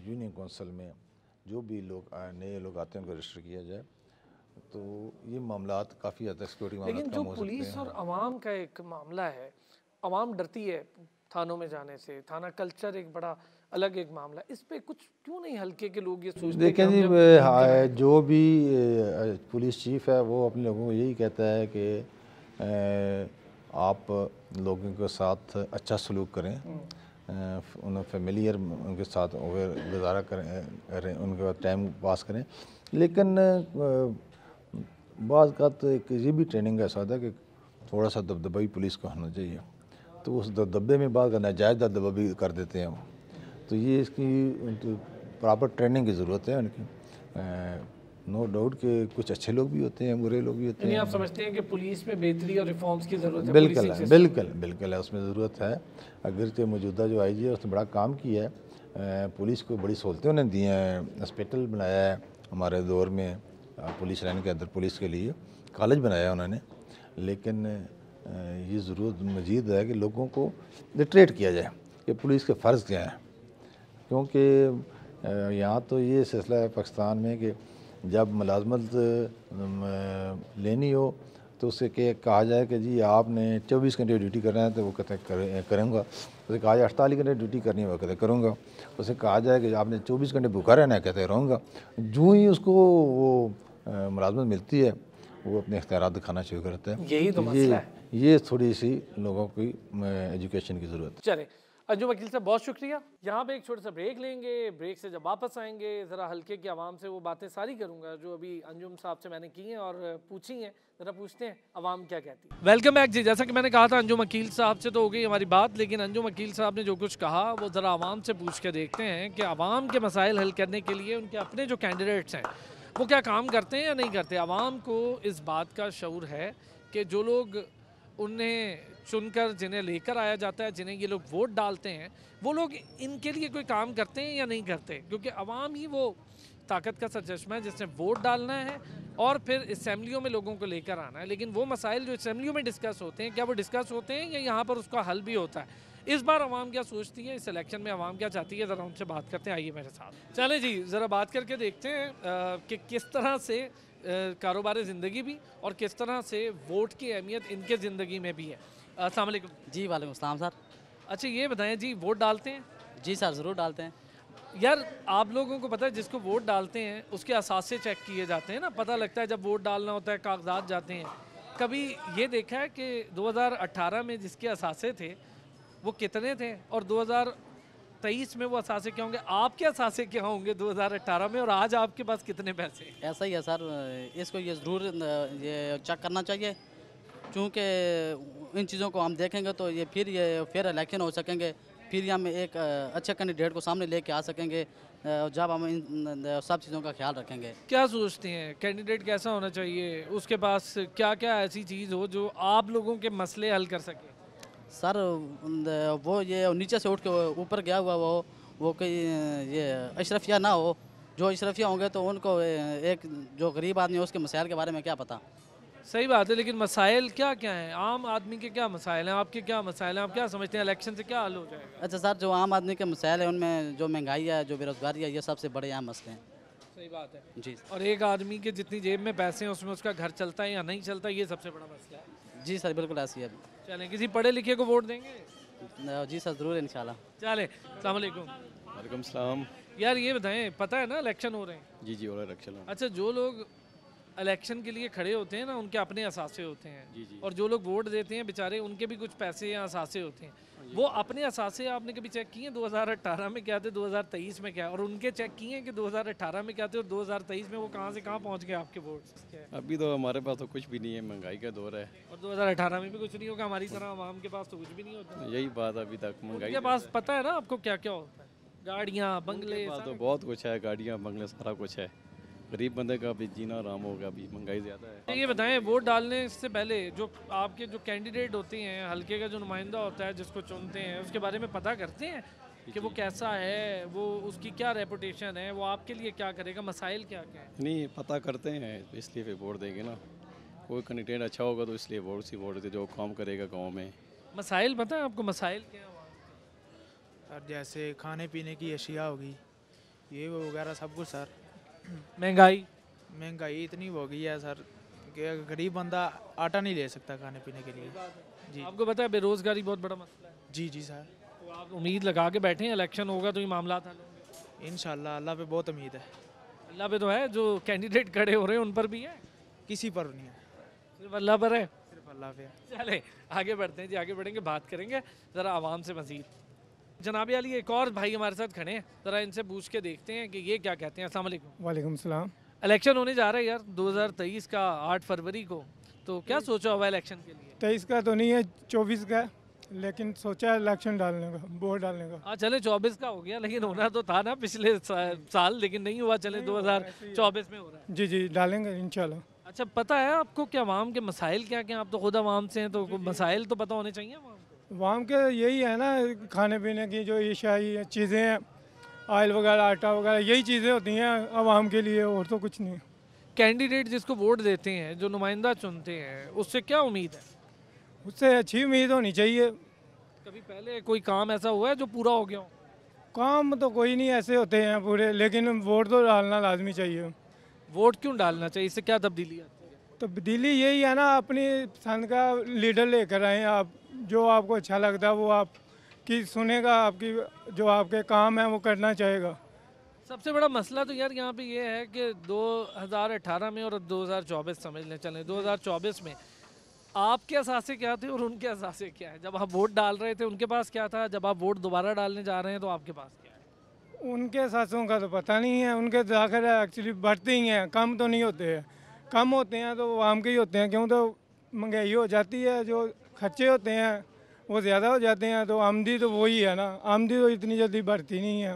यूनियन कौंसल में जो भी लोग नए लोग आते हैं उनको रजिस्टर किया जाए तो ये मामला काफ़ी हद तक सिक्योरिटी लेकिन जो पुलिस और
आवाम का एक मामला है आवाम डरती है थानों में जाने से थाना कल्चर एक बड़ा अलग एक मामला इस पे कुछ क्यों नहीं हल्के के लोग ये सोचते देखें जी हाँ,
जो भी पुलिस चीफ है वो अपने लोगों को यही कहता है कि आप लोगों के साथ अच्छा सलूक करें हम्म। उन्हें फेमिलियर उनके साथ गुजारा करें उनके टाइम पास करें लेकिन बाज़ का तो एक ये भी ट्रेनिंग ऐसा था कि थोड़ा सा दबदबा ही पुलिस को होना चाहिए तो उस दबदबे में बात का नाजायज़ दबदबा भी कर देते हैं वो तो ये इसकी प्रॉपर ट्रेनिंग की ज़रूरत है उनकी नो डाउट के कुछ अच्छे लोग भी होते हैं बुरे लोग भी होते हैं आप
समझते हैं कि पुलिस में बेहतरी और रिफॉर्म्स की ज़रूरत है बिल्कुल है बिल्कुल
बिल्कुल है उसमें ज़रूरत है अगर के मौजूदा जो आई जी है उसने बड़ा काम किया है पुलिस को बड़ी सहूलतें उन्हें दी हैं हॉस्पिटल बनाया है हमारे दौर में पुलिस लाइन के अंदर पुलिस के लिए कॉलेज बनाया उन्होंने लेकिन ये ज़रूरत मजीद है कि लोगों को लिटरेट किया जाए कि पुलिस के फ़र्ज़ क्या हैं क्योंकि यहाँ तो ये सिलसिला है पाकिस्तान में कि जब मुलाजमत लेनी हो तो उससे के कहा जाए कि जी आपने चौबीस घंटे ड्यूटी करना है तो वो कहते करूँगा उसे कहा जाए अड़तालीस घंटे ड्यूटी करनी है वो कहते करूँगा उसे कहा जाए कि आपने चौबीस घंटे भूखा रहना है कहते रहूँगा जूँ ही उसको वो मुलाजमत मिलती है वो अपने अख्तियार दिखाना शुरू करते हैं यही तो ये, है। ये थोड़ी सी लोगों की एजुकेशन की ज़रूरत
है अंजुम वकील साहब बहुत शुक्रिया यहाँ पे एक छोटा सा ब्रेक लेंगे ब्रेक से जब वापस आएंगे ज़रा हल्के की आवाम से वो बातें सारी करूँगा जो अभी अंजुम साहब से मैंने की हैं और पूछी हैं ज़रा पूछते हैं आवाम क्या कहती है वेलकम बैक जी जैसा कि मैंने कहा था अंजुम वकील साहब से तो हो गई हमारी बात लेकिन अंजुम वकील साहब ने जो कुछ कहा वो ज़रा आवाम से पूछ के देखते हैं कि आवाम के मसाइल हल करने के लिए उनके अपने जो कैंडिडेट्स हैं वो क्या काम करते हैं या नहीं करते आवाम को इस बात का शौर है कि जो लोग उन्हें चुनकर जिन्हें लेकर आया जाता है जिन्हें ये लोग वोट डालते हैं वो लोग इनके लिए कोई काम करते हैं या नहीं करते क्योंकि अवाम ही वो ताकत का सरचश्मा है जिसने वोट डालना है और फिर इसम्बलियों में लोगों को लेकर आना है लेकिन वो मसाइल जो इसम्बलियों में डिस्कस होते हैं क्या वो डिस्कस होते हैं या यहाँ पर उसका हल भी होता है इस बार आवाम क्या सोचती है इस इलेक्शन में आवाम क्या चाहती है ज़रा उनसे बात करते हैं आइए मेरे साथ चले जी ज़रा बात करके देखते हैं कि किस तरह से कारोबार ज़िंदगी भी और किस तरह से वोट की अहमियत इनके ज़िंदगी में भी है असल जी वालेकुम सलाम सर अच्छा ये बताएं जी वोट डालते हैं जी सर ज़रूर डालते हैं यार आप लोगों को पता है जिसको वोट डालते हैं उसके असासे चेक किए जाते हैं ना पता लगता है जब वोट डालना होता है कागजात जाते हैं कभी ये देखा है कि 2018 में जिसके असासे थे वो कितने थे और तेईस में वो असासे क्या होंगे आपके असासे क्या होंगे 2018 में और आज आपके पास कितने पैसे ऐसा ही है
सर इसको ये ज़रूर ये चेक करना चाहिए क्योंकि इन चीज़ों को हम देखेंगे तो ये फिर ये फिर इलेक्शन हो सकेंगे फिर हम एक अच्छे कैंडिडेट को सामने लेके आ सकेंगे जब हम इन सब चीज़ों का ख्याल रखेंगे
क्या सोचते हैं कैंडिडेट कैसा होना चाहिए उसके पास क्या क्या ऐसी चीज़ हो जो आप लोगों के मसले हल कर सके
सर वो ये नीचे से उठ के ऊपर गया हुआ वो वो कहीं ये अशरफिया ना हो जो अशरफिया होंगे तो उनको एक जो गरीब आदमी है उसके मसायल के बारे में क्या पता
सही बात है लेकिन मसाइल क्या क्या हैं आम आदमी के क्या मसाइल हैं आपके क्या मसाइल हैं आप क्या समझते हैं इलेक्शन से क्या हल हो जाएगा
अच्छा सर जो आम आदमी के मसाइल हैं उनमें जो महंगाई है जो बेरोज़गारी है ये सबसे बड़े आम मसले हैं
सही बात है जी और एक आदमी के जितनी जेब में पैसे हैं उसमें उसका घर चलता है या नहीं चलता ये सबसे बड़ा मसला है जी सर बिल्कुल ऐसी है चले किसी पढ़े लिखे को वोट
देंगे जी सर जरूर इनशाला
चले
सलामकुम
यार ये बताएं पता है ना इलेक्शन हो रहे
हैं जी जी हो रहा है इलेक्शन
अच्छा जो लोग इलेक्शन के लिए खड़े होते हैं ना उनके अपने असासे होते हैं जी जी। और जो लोग वोट देते हैं बेचारे उनके भी कुछ पैसे या असासे होते हैं हाँ वो अपने असासे आपने कभी चेक किए 2018 में क्या थे 2023 में क्या और उनके चेक किए कि 2018 में क्या थे और 2023 में वो कहाँ से कहाँ पहुँच गए आपके वोट
अभी तो हमारे पास तो कुछ भी नहीं है महंगाई का दौर है
और अठारह में भी कुछ नहीं होगा हमारी तरह आवाम के पास तो कुछ भी नहीं होता
यही बात अभी तक महंगाई के पास
पता है ना आपको क्या क्या होता है गाड़ियाँ बंगले तो
बहुत कुछ है गाड़ियाँ बंगले सारा कुछ है गरीब बंदे का भी जीना आराम होगा अभी महंगाई ज़्यादा
है ये बताएं वोट डालने से पहले जो आपके जो कैंडिडेट होते हैं हल्के का जो नुमाइंदा होता है जिसको चुनते हैं उसके बारे में पता करते हैं कि वो कैसा है वो उसकी क्या रेपुटेशन है वो आपके लिए क्या करेगा मसाइल क्या क्या
है नहीं पता करते हैं इसलिए फिर वोट देंगे ना कोई कैंडिडेट अच्छा होगा तो इसलिए वोट सी वोट दे जो काम करेगा गाँव में
मसाइल पता है आपको मसाइल क्या
हुआ जैसे खाने पीने की अशिया होगी ये वगैरह सब कुछ सर महंगाई महंगाई इतनी हो गई है सर कि गरीब बंदा आटा नहीं ले सकता खाने पीने के लिए
जी आपको पता है बेरोज़गारी बहुत बड़ा मसला है जी जी सर तो आप उम्मीद लगा के बैठे हैं इलेक्शन होगा तो ये मामला इन शाह अल्लाह पे बहुत उम्मीद है अल्लाह पे तो है जो कैंडिडेट खड़े हो रहे हैं उन पर भी है किसी पर नहीं है सिर्फ अल्लाह पर है सिर्फ अल्लाह पे चले आगे बढ़ते हैं जी आगे बढ़ेंगे बात करेंगे ज़रा आवाम से मज़ीद जनाबे अली एक और भाई हमारे साथ खड़े हैं ज़रा इनसे पूछ के देखते हैं कि ये क्या कहते हैं असल
वालेकुम सलाम
इलेक्शन होने जा रहा है यार 2023 का 8 फरवरी को तो क्या सोचा हुआ इलेक्शन के लिए
तेईस का तो नहीं है चौबीस का लेकिन सोचा इलेक्शन डालने का वोट डालने का
हाँ चले चौबीस का हो गया लेकिन होना तो था ना पिछले साल लेकिन नहीं हुआ चले दो हज़ार चौबीस में हो रहा है जी जी डालेंगे इनशाला अच्छा पता है आपको क्या आवाम के मसाइल क्या क्या आप तो खुद आवाम से हैं तो मसाइल तो पता होने चाहिए
वाम के यही है ना खाने पीने की जो एशियाई चीज़ें हैं ऑयल वगैरह आटा वगैरह यही चीज़ें होती हैं आवाम के लिए और तो कुछ नहीं
कैंडिडेट जिसको वोट देते हैं जो नुमाइंदा चुनते हैं उससे क्या उम्मीद है उससे अच्छी उम्मीद होनी चाहिए कभी पहले कोई काम ऐसा हुआ है जो पूरा हो गया हो
काम तो कोई नहीं ऐसे होते हैं पूरे लेकिन वोट तो डालना लाजमी चाहिए वोट
क्यों डालना चाहिए इससे क्या तब्दीली आती है
तब्दीली यही है ना अपनी पसंद का लीडर लेकर आए आप जो आपको अच्छा लगता है वो आप कि सुनेगा आपकी जो आपके काम है वो करना चाहेगा
सबसे बड़ा मसला तो यार यहाँ पे ये है कि 2018 में और 2024 समझ लें चलें 2024 में आपके असासे क्या थे और उनके असासे क्या है जब आप वोट डाल रहे थे उनके पास क्या था जब आप वोट दोबारा डालने जा रहे हैं तो आपके पास क्या
है उनके सासों का तो पता नहीं है उनके दाखिल एक्चुअली बढ़ते ही हैं कम तो नहीं होते हैं कम होते हैं तो आम के ही होते हैं क्यों तो महंगाई हो जाती है जो खर्चे होते हैं वो ज़्यादा हो जाते हैं तो आमदी तो वही है ना आमदी तो इतनी जल्दी बढ़ती नहीं है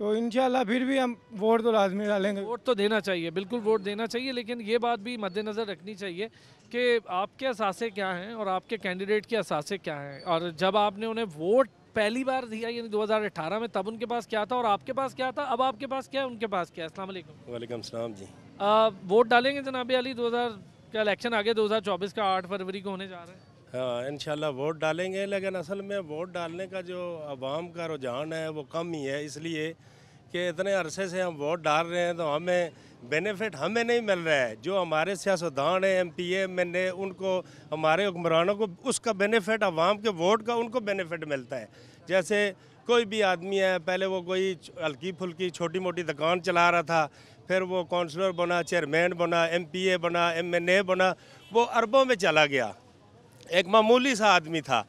तो इन फिर भी हम वोट तो लाजमी डालेंगे
वोट तो देना चाहिए बिल्कुल वोट देना चाहिए लेकिन ये बात भी मद्देनज़र रखनी चाहिए कि आपके असासे क्या हैं और आपके कैंडिडेट के असासे क्या हैं और जब आपने उन्हें वोट पहली बार दिया यानी 2018 में तब उनके पास क्या था और आपके पास क्या था अब आपके पास क्या है उनके पास क्या है असल
वालेकाम सलाम जी
आ, वोट डालेंगे जनाब अली 2000 का इलेक्शन आगे 2024 का 8 फरवरी को होने जा रहे हैं
हाँ इन वोट डालेंगे लेकिन असल में वोट डालने का जो आवाम का रुझान है वो कम ही है इसलिए कि इतने अरसे से हम वोट डाल रहे हैं तो हमें बेनिफिट हमें नहीं मिल रहा है जो हमारे सियासतदान हैं M P M N A उनको हमारे हुक्मरानों को उसका बेनिफिट अवाम के वोट का उनको बेनिफिट मिलता है जैसे कोई भी आदमी है पहले वो कोई हल्की फुल्की छोटी मोटी दुकान चला रहा था फिर वो काउंसलर बना चेयरमैन बना एम पी ए बना एम एन ए बना वो अरबों में चला गया एक मामूली सा आदमी था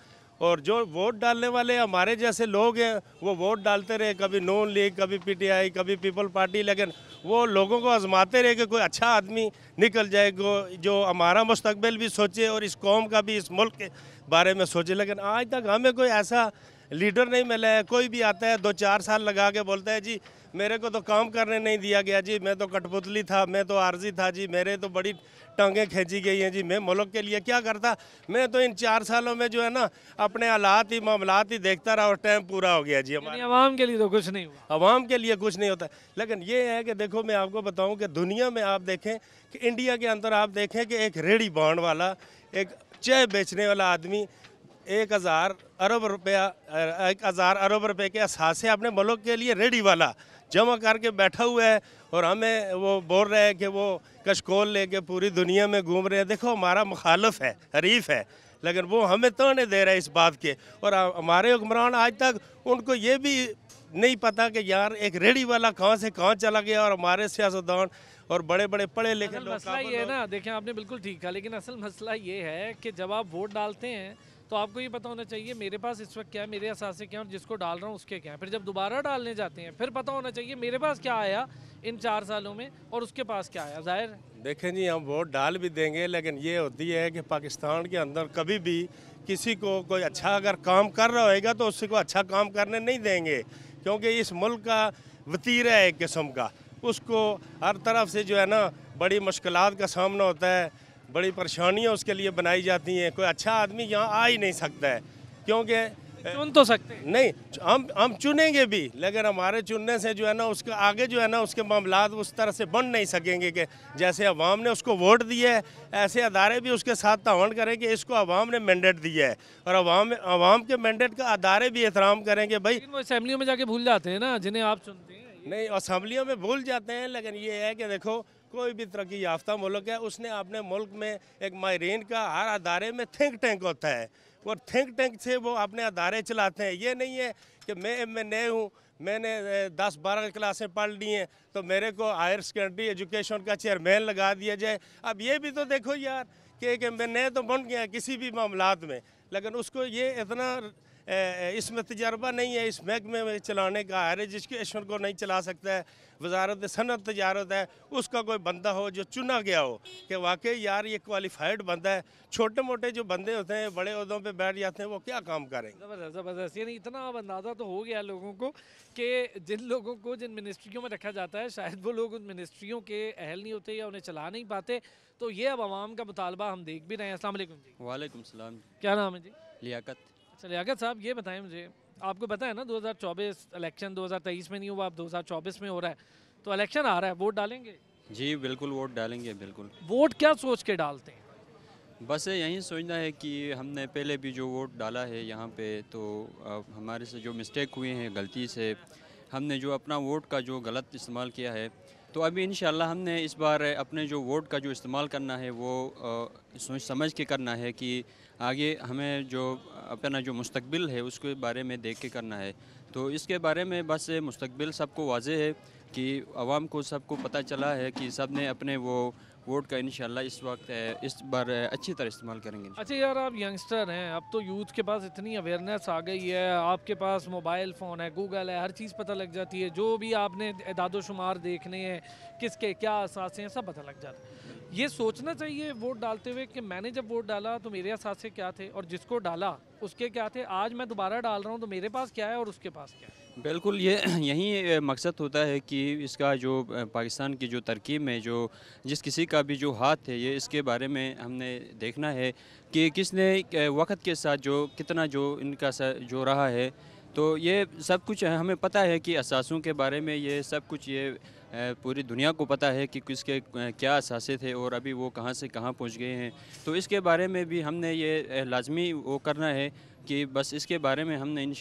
और जो वोट डालने वाले हमारे जैसे लोग हैं वो वोट डालते रहे कभी नून लीग कभी पीटीआई कभी पीपल पार्टी लेकिन वो लोगों को आजमाते रहे कि कोई अच्छा आदमी निकल जाए जो हमारा मुस्तबिल भी सोचे और इस कौम का भी इस मुल्क के बारे में सोचे लेकिन आज तक हमें कोई ऐसा लीडर नहीं मिला है कोई भी आता है दो चार साल लगा के बोलता है जी मेरे को तो काम करने नहीं दिया गया जी मैं तो कठपुतली था मैं तो आरजी था जी मेरे तो बड़ी टांगें खींची गई हैं जी मैं मुल्क के लिए क्या करता मैं तो इन चार सालों में जो है ना अपने हालात ही मामला ही देखता रहा और टाइम पूरा हो गया जी हमारे आवाम के लिए तो कुछ नहीं हुआ आवाम के लिए कुछ नहीं होता लेकिन ये है कि देखो मैं आपको बताऊँ कि दुनिया में आप देखें कि इंडिया के अंदर आप देखें कि एक रेडी बाढ़ वाला एक चय बेचने वाला आदमी एक हज़ार अरब रुपया एक हज़ार अरब रुपए के असासे अपने मुल्क के लिए रेडी वाला जमा करके बैठा हुआ है और हमें वो बोल रहे हैं कि वो कशकोल लेके पूरी दुनिया में घूम रहे हैं देखो हमारा मुखालफ है हरीफ है लेकिन वो हमें नहीं दे रहे हैं इस बात के और हमारे हुक्मरान आज तक उनको ये भी नहीं पता कि यार एक रेडी वाला कहाँ से कहाँ चला गया और हमारे सियासतदान और बड़े बड़े पढ़े लिखे मसला ये ना
देखें आपने बिल्कुल ठीक कहा लेकिन असल मसला ये है कि जब आप वोट डालते हैं तो आपको ये पता होना चाहिए मेरे पास इस वक्त क्या है मेरे असासे क्या है और जिसको डाल रहा हूँ उसके क्या है फिर जब दोबारा डालने जाते हैं फिर पता होना चाहिए मेरे पास क्या आया इन चार सालों में और उसके पास क्या आया जाहिर
देखें जी हम वोट डाल भी देंगे लेकिन ये होती है कि पाकिस्तान के अंदर कभी भी किसी को कोई अच्छा अगर काम कर रहा होगा तो उसको अच्छा काम करने नहीं देंगे क्योंकि इस मुल्क का वतीरा है एक किस्म का उसको हर तरफ से जो है ना बड़ी मुश्किल का सामना होता है बड़ी परेशानियाँ उसके लिए बनाई जाती हैं कोई अच्छा आदमी यहाँ आ ही नहीं सकता है क्योंकि चुन तो सकते हैं नहीं हम हम चुनेंगे भी लेकिन हमारे चुनने से जो है ना उसका आगे जो है ना उसके मामला उस तरह से बन नहीं सकेंगे कि जैसे अवाम ने उसको वोट दिया है ऐसे अदारे भी उसके साथ तावन करें कि इसको अवाम ने मैंडेट दिया है और अवाम अवाम के मैंडेट का अदारे भी एहतराम करेंगे भाई असम्बलियों में जाके भूल जाते हैं ना जिन्हें आप चुनते हैं नहीं असम्बलियों में भूल जाते हैं लेकिन ये है कि देखो कोई भी तरक्की याफ्ता मुल्क है उसने अपने मुल्क में एक माहरीन का हर अदारे में थिंक टैंक होता है और थिंक टैंक से वो अपने अदारे चलाते हैं ये नहीं है कि मैं एम एन ए हूँ मैंने दस बारह क्लासें पढ़ ली हैं तो मेरे को हायर सेकेंडरी एजुकेशन का चेयरमैन लगा दिया जाए अब ये भी तो देखो यार कि एक एम एन ए तो बन गया किसी भी मामला में लेकिन उसको ये इतना इसमें तजर्बा नहीं है इस महकमे में चलाने का है रजिस्ट्रेशन को नहीं चला सकता है वजारत सनत तजारत है उसका कोई बंदा हो जो चुना गया हो कि वाकई यार ये क्वालिफाइड बंदा है छोटे मोटे जो बंदे होते हैं बड़े उहदों पर बैठ जाते हैं वो क्या काम करें
ज़बरदस्त ज़बरदस्त यानी इतना अब अंदाज़ा तो हो गया लोगों को कि जिन लोगों को जिन मिनिस्ट्रियों में रखा जाता है शायद वो लोग उन मिनिस्ट्रियों के अहल नहीं होते या उन्हें चला नहीं पाते तो ये अब आवाम का मुतालबा हम देख भी रहे हैं असल जी सलाम क्या नाम है जी लियाकत चलिए आगे साहब ये बताएं मुझे आपको पता है ना 2024 इलेक्शन 2023 में नहीं हुआ अब 2024 में हो रहा है तो इलेक्शन आ रहा है वोट डालेंगे
जी बिल्कुल वोट डालेंगे बिल्कुल
वोट क्या सोच के डालते
हैं बस यही सोचना है कि हमने पहले भी जो वोट डाला है यहाँ पे तो हमारे से जो मिस्टेक हुए हैं गलती से हमने जो अपना वोट का जो गलत इस्तेमाल किया है तो अभी इन हमने इस बार अपने जो वोट का जो इस्तेमाल करना है वो सोच समझ के करना है कि आगे हमें जो अपना जो मुस्तबिल है उसके बारे में देख के करना है तो इसके बारे में बस मुस्तबिल सबको वाज है कि आवाम को सबको पता चला है कि सब ने अपने वो वोट का इन इस वक्त इस बार अच्छी तरह इस्तेमाल करेंगे
अच्छा यार आप यंगस्टर हैं अब तो यूथ के पास इतनी अवेयरनेस आ गई है आपके पास मोबाइल फ़ोन है गूगल है हर चीज़ पता लग जाती है जो भी आपने दादोशुमार शुमार देखने हैं किसके क्या असासे हैं सब पता लग जाता है ये सोचना चाहिए वोट डालते हुए कि मैंने जब वोट डाला तो मेरे असासे क्या थे और जिसको डाला उसके क्या थे आज मैं दोबारा डाल रहा हूँ तो मेरे पास क्या है और उसके पास क्या है
बिल्कुल ये यही मकसद होता है कि इसका जो पाकिस्तान की जो तरकीब में जो जिस किसी का भी जो हाथ है ये इसके बारे में हमने देखना है कि किसने वक्त के साथ जो कितना जो इनका जो रहा है तो ये सब कुछ हमें पता है कि असासों के बारे में ये सब कुछ ये पूरी दुनिया को पता है कि किसके क्या असासे थे और अभी वो कहाँ से कहाँ पहुँच गए हैं तो इसके बारे में भी हमने ये लाजमी वो करना है कि बस इसके बारे में हमने इन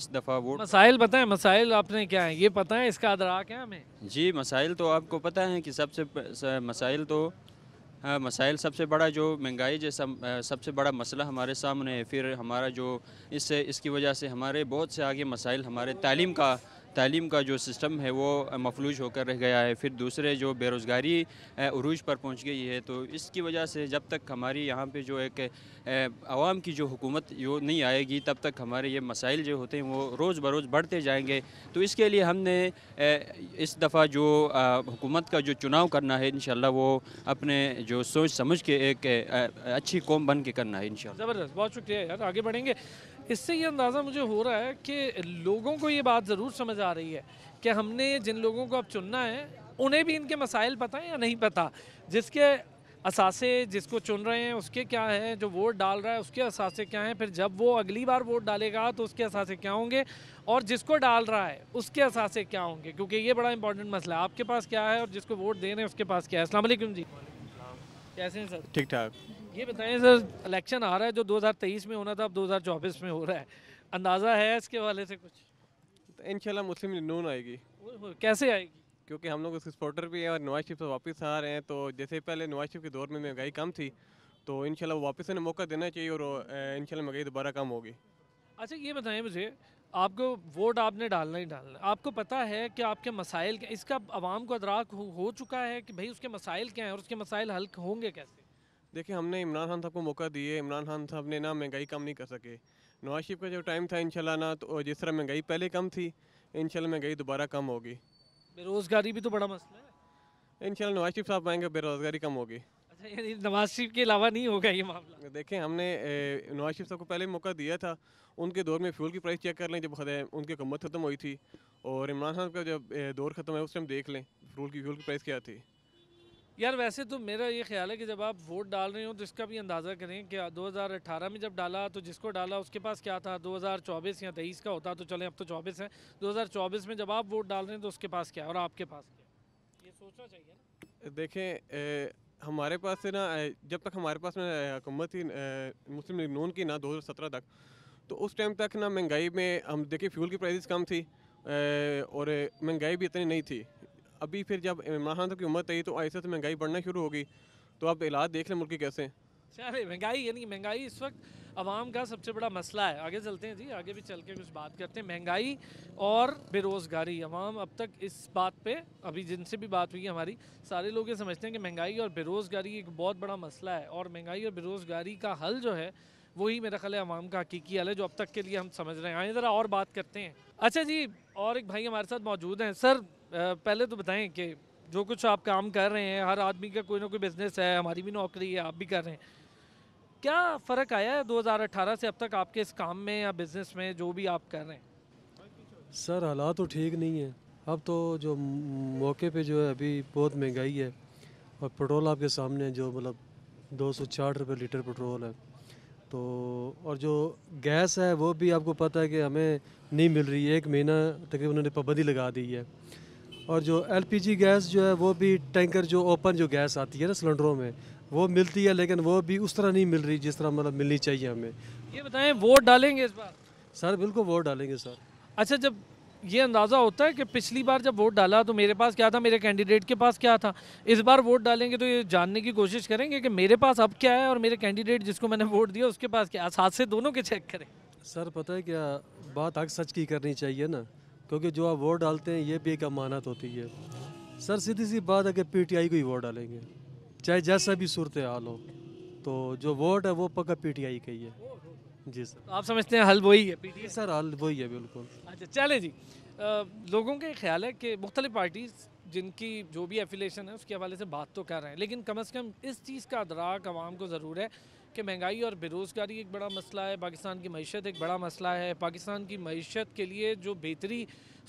इस दफ़ा वोट मसाइल
बताएं मसाइल आपने क्या है ये पता है इसका अदरा है हमें
जी मसाइल तो आपको पता है कि सबसे मसाइल तो हाँ, मसाइल सबसे बड़ा जो महंगाई जैसा सबसे बड़ा मसला हमारे सामने है फिर हमारा जो इससे इसकी वजह से हमारे बहुत से आगे मसाइल हमारे तालीम का तालीम का जो सिस्टम है वो मफलूज होकर रह गया है फिर दूसरे जो बेरोज़गारी अरूज पर पहुँच गई है तो इसकी वजह से जब तक हमारी यहाँ पर जो एक आवाम की जो हुकूमत यो नहीं आएगी तब तक हमारे ये मसाइल जो होते हैं वो रोज़ बरोज़ बढ़ते जाएंगे तो इसके लिए हमने इस दफ़ा जो हुकूमत का जो चुनाव करना है इन वो अपने जो सोच समझ के एक अच्छी कौम बन के करना है इन
ज़बरदस्त बहुत शुक्रिया यार आगे बढ़ेंगे इससे ये अंदाज़ा मुझे हो रहा है कि लोगों को ये बात ज़रूर समझ आ रही है कि हमने जिन लोगों को अब चुनना है उन्हें भी इनके मसाइल पता हैं या नहीं पता जिसके असासे जिसको चुन रहे हैं उसके क्या हैं जो वोट डाल रहा है उसके असासे क्या हैं फिर जब वो अगली बार वोट डालेगा तो उसके असासे क्या होंगे और जिसको डाल रहा है उसके असासे क्या होंगे क्योंकि ये बड़ा इंपॉर्टेंट मसला है आपके पास क्या है और जिसको वोट दे रहे हैं उसके पास क्या है असलम जी कैसे हैं सर ठीक ठाक ये बताएं सर इलेक्शन आ रहा है जो 2023 में होना था अब 2024 में हो रहा है अंदाज़ा है इसके वाले से कुछ तो
इन मुस्लिम नून आएगी कैसे आएगी क्योंकि हम लोग उसके सपोर्टर भी हैं और नवाज शरीफ से तो वापस आ रहे हैं तो जैसे पहले नवाज शरीफ के दौर में महंगाई कम थी तो इन वो वापस उन्हें मौका देना चाहिए और इन महंगाई दोबारा कम होगी
अच्छा ये बताएं मुझे आपको वोट आपने डालना ही डालना आपको पता है कि आपके मसाइल क्या इसका आवाम को अदराक हो, हो चुका है कि भाई उसके मसाइल क्या हैं और उसके मसाइल हल होंगे कैसे
देखिए हमने इमरान खान साहब को मौका दिए इमरान खान साहब ने ना महंगाई कम नहीं कर सके नवाज शरीफ का जो टाइम था इनशाला ना तो जिस तरह महंगाई पहले कम थी इनशाला महंगाई दोबारा कम होगी
बेरोज़गारी भी तो बड़ा मसला
है इनशाला नवाज शरीफ साहब आएंगे बेरोज़गारी कम होगी
अच्छा, नवाज शरीफ के अलावा नहीं होगा ये मामला देखें हमने नवाज
शरीफ साहब को पहले मौका दिया था उनके दौर में फ्यूल की प्राइस चेक कर लें जब उनकी हुकूमत ख़त्म हुई थी और इमरान खान का जब दौर ख़त्म है उस टाइम देख लें फ्यूल की फ्यूल की प्राइस क्या थी
यार वैसे तो मेरा ये ख्याल है कि जब आप वोट डाल रहे हो तो इसका भी अंदाज़ा करें कि 2018 में जब डाला तो जिसको डाला उसके पास क्या था 2024 या तेईस का होता तो चलें अब तो चौबीस हैं 2024 में जब आप वोट डाल रहे हैं तो उसके पास क्या है और आपके पास
क्या ये सोचना चाहिए
ना
देखें हमारे पास से ना जब तक हमारे पास में हुकूमत ही मुस्लिम लीग नून की ना दो तक तो उस टाइम तक ना महंगाई में हम देखें फ्यूल की प्राइस कम थी और महंगाई भी इतनी नहीं थी अभी फिर जब इमरान खान की उम्र आई तो ऐसे से महंगाई बढ़ना शुरू होगी तो आप इलाज देख लें मुल्क की कैसे
सर अच्छा, महंगाई यानी महंगाई इस वक्त आवाम का सबसे बड़ा मसला है आगे चलते हैं जी आगे भी चल के कुछ बात करते हैं महंगाई और बेरोज़गारी आवाम अब तक इस बात पे अभी जिनसे भी बात हुई है हमारी सारे लोग ये समझते हैं कि महंगाई और बेरोज़गारी एक बहुत बड़ा मसला है और महंगाई और बेरोज़गारी का हल जो है वही मेरा ख्याल है आवाम का हकीकी हल है जो अब तक के लिए हम समझ रहे हैं आए ज़रा और बात करते हैं अच्छा जी और एक भाई हमारे साथ मौजूद हैं सर पहले तो बताएं कि जो कुछ आप काम कर रहे हैं हर आदमी का कोई ना कोई बिजनेस है हमारी भी नौकरी है आप भी कर रहे हैं क्या फ़र्क आया है 2018 से अब तक आपके इस काम में या बिज़नेस में जो भी आप कर रहे हैं
सर हालात तो ठीक नहीं है अब तो जो मौके पे जो है अभी बहुत महंगाई है और पेट्रोल आपके सामने जो मतलब दो सौ चाठ रुपये लीटर पेट्रोल है तो और जो गैस है वो भी आपको पता है कि हमें नहीं मिल रही है एक महीना तकरीबन उन्होंने पाबंदी लगा दी है और जो एलपीजी गैस जो है वो भी टैंकर जो ओपन जो गैस आती है ना सिलेंडरों में वो मिलती है लेकिन वो भी उस तरह नहीं मिल रही जिस तरह मतलब मिलनी चाहिए हमें
ये बताएं वोट डालेंगे इस बार सर बिल्कुल वोट डालेंगे सर अच्छा जब ये अंदाज़ा होता है कि पिछली बार जब वोट डाला तो मेरे पास क्या था मेरे कैंडिडेट के पास क्या था इस बार वोट डालेंगे तो ये जानने की कोशिश करेंगे कि मेरे पास अब क्या है और मेरे कैंडिडेट जिसको मैंने वोट दिया उसके पास क्या साथ से दोनों के चेक करें
सर पता है क्या बात हक सच की करनी चाहिए ना क्योंकि जो आप वोट डालते हैं ये भी एक अमानत होती है सर सीधी सी बात है कि पीटीआई को ही वोट डालेंगे चाहे जैसा भी सूरत हाल हो तो जो वोट है वो पक्का पीटीआई का ही है जी सर
तो आप समझते हैं हल वही है पीटीआई सर हल वही है बिल्कुल अच्छा चले जी आ, लोगों के ख्याल है कि मुख्तलिफ पार्टीज़ जिनकी जो भी एफिलेशन है उसके हवाले से बात तो कर रहे हैं लेकिन कम अज़ कम इस चीज़ का अदराक आवाम को ज़रूर है कि महंगाई और बेरोज़गारी एक बड़ा मसला है पाकिस्तान की मीशत एक बड़ा मसला है पाकिस्तान की मीशत के लिए जो बेहतरी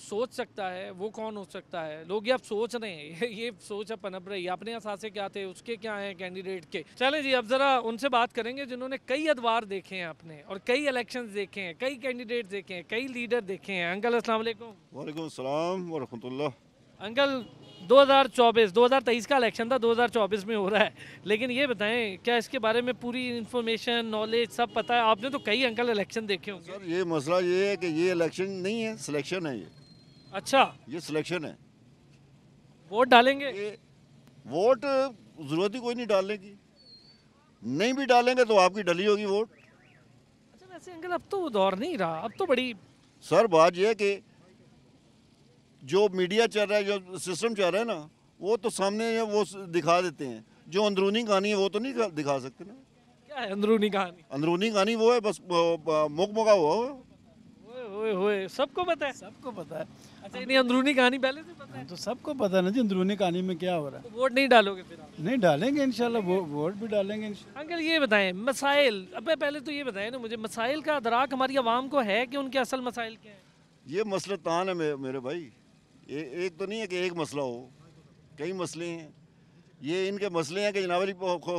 सोच सकता है वो कौन हो सकता है लोग ये अब सोच रहे हैं ये सोच अब पनप रही है अपने असासे क्या थे उसके क्या हैं कैंडिडेट के चले जी अब ज़रा उनसे बात करेंगे जिन्होंने कई अदवार देखे हैं अपने और कई इलेक्शन देखे हैं कई कैंडिडेट देखे हैं कई लीडर देखे हैं अंकल असल वालेकुम
वालेकुम
अंकल 2024 2023 का इलेक्शन था 2024 में हो रहा है लेकिन ये बताएं क्या इसके बारे में पूरी इन्फॉर्मेशन नॉलेज सब पता है आपने तो कई अंकल इलेक्शन देखे होंगे
सर ये मसला ये है कि ये इलेक्शन नहीं है सिलेक्शन है ये अच्छा ये सिलेक्शन है वोट डालेंगे वोट जरूरत ही कोई नहीं डालने की नहीं भी डालेंगे तो आपकी डली होगी वोट अच्छा वैसे अंकल अब तो वो दौर नहीं रहा अब तो बड़ी सर बात यह है कि जो मीडिया चल रहा है जो सिस्टम चल रहा है ना वो तो सामने है वो दिखा देते हैं जो अंदरूनी कहानी है वो तो नहीं दिखा सकते ना क्या है अंदरूनी कहानी अंदरूनी कहानी वो है बस मुख मुका हुआ
सबको पता है सबको पता है अच्छा इतनी अंदरूनी कहानी पहले से
पता है तो सबको पता ना जी अंदरूनी कहानी में क्या हो रहा है
तो वोट नहीं डालोगे फिर
नहीं डालेंगे इनशाला वो, वोट भी डालेंगे
अंकल ये बताएं मसाइल अब पहले तो ये बताएं ना मुझे मसाइल का अदराक हमारी आवाम को है कि उनके असल मसाइल क्या है
ये तान है मेरे भाई ये एक तो नहीं है कि एक मसला हो कई मसले हैं ये इनके मसले हैं कि जनाब अली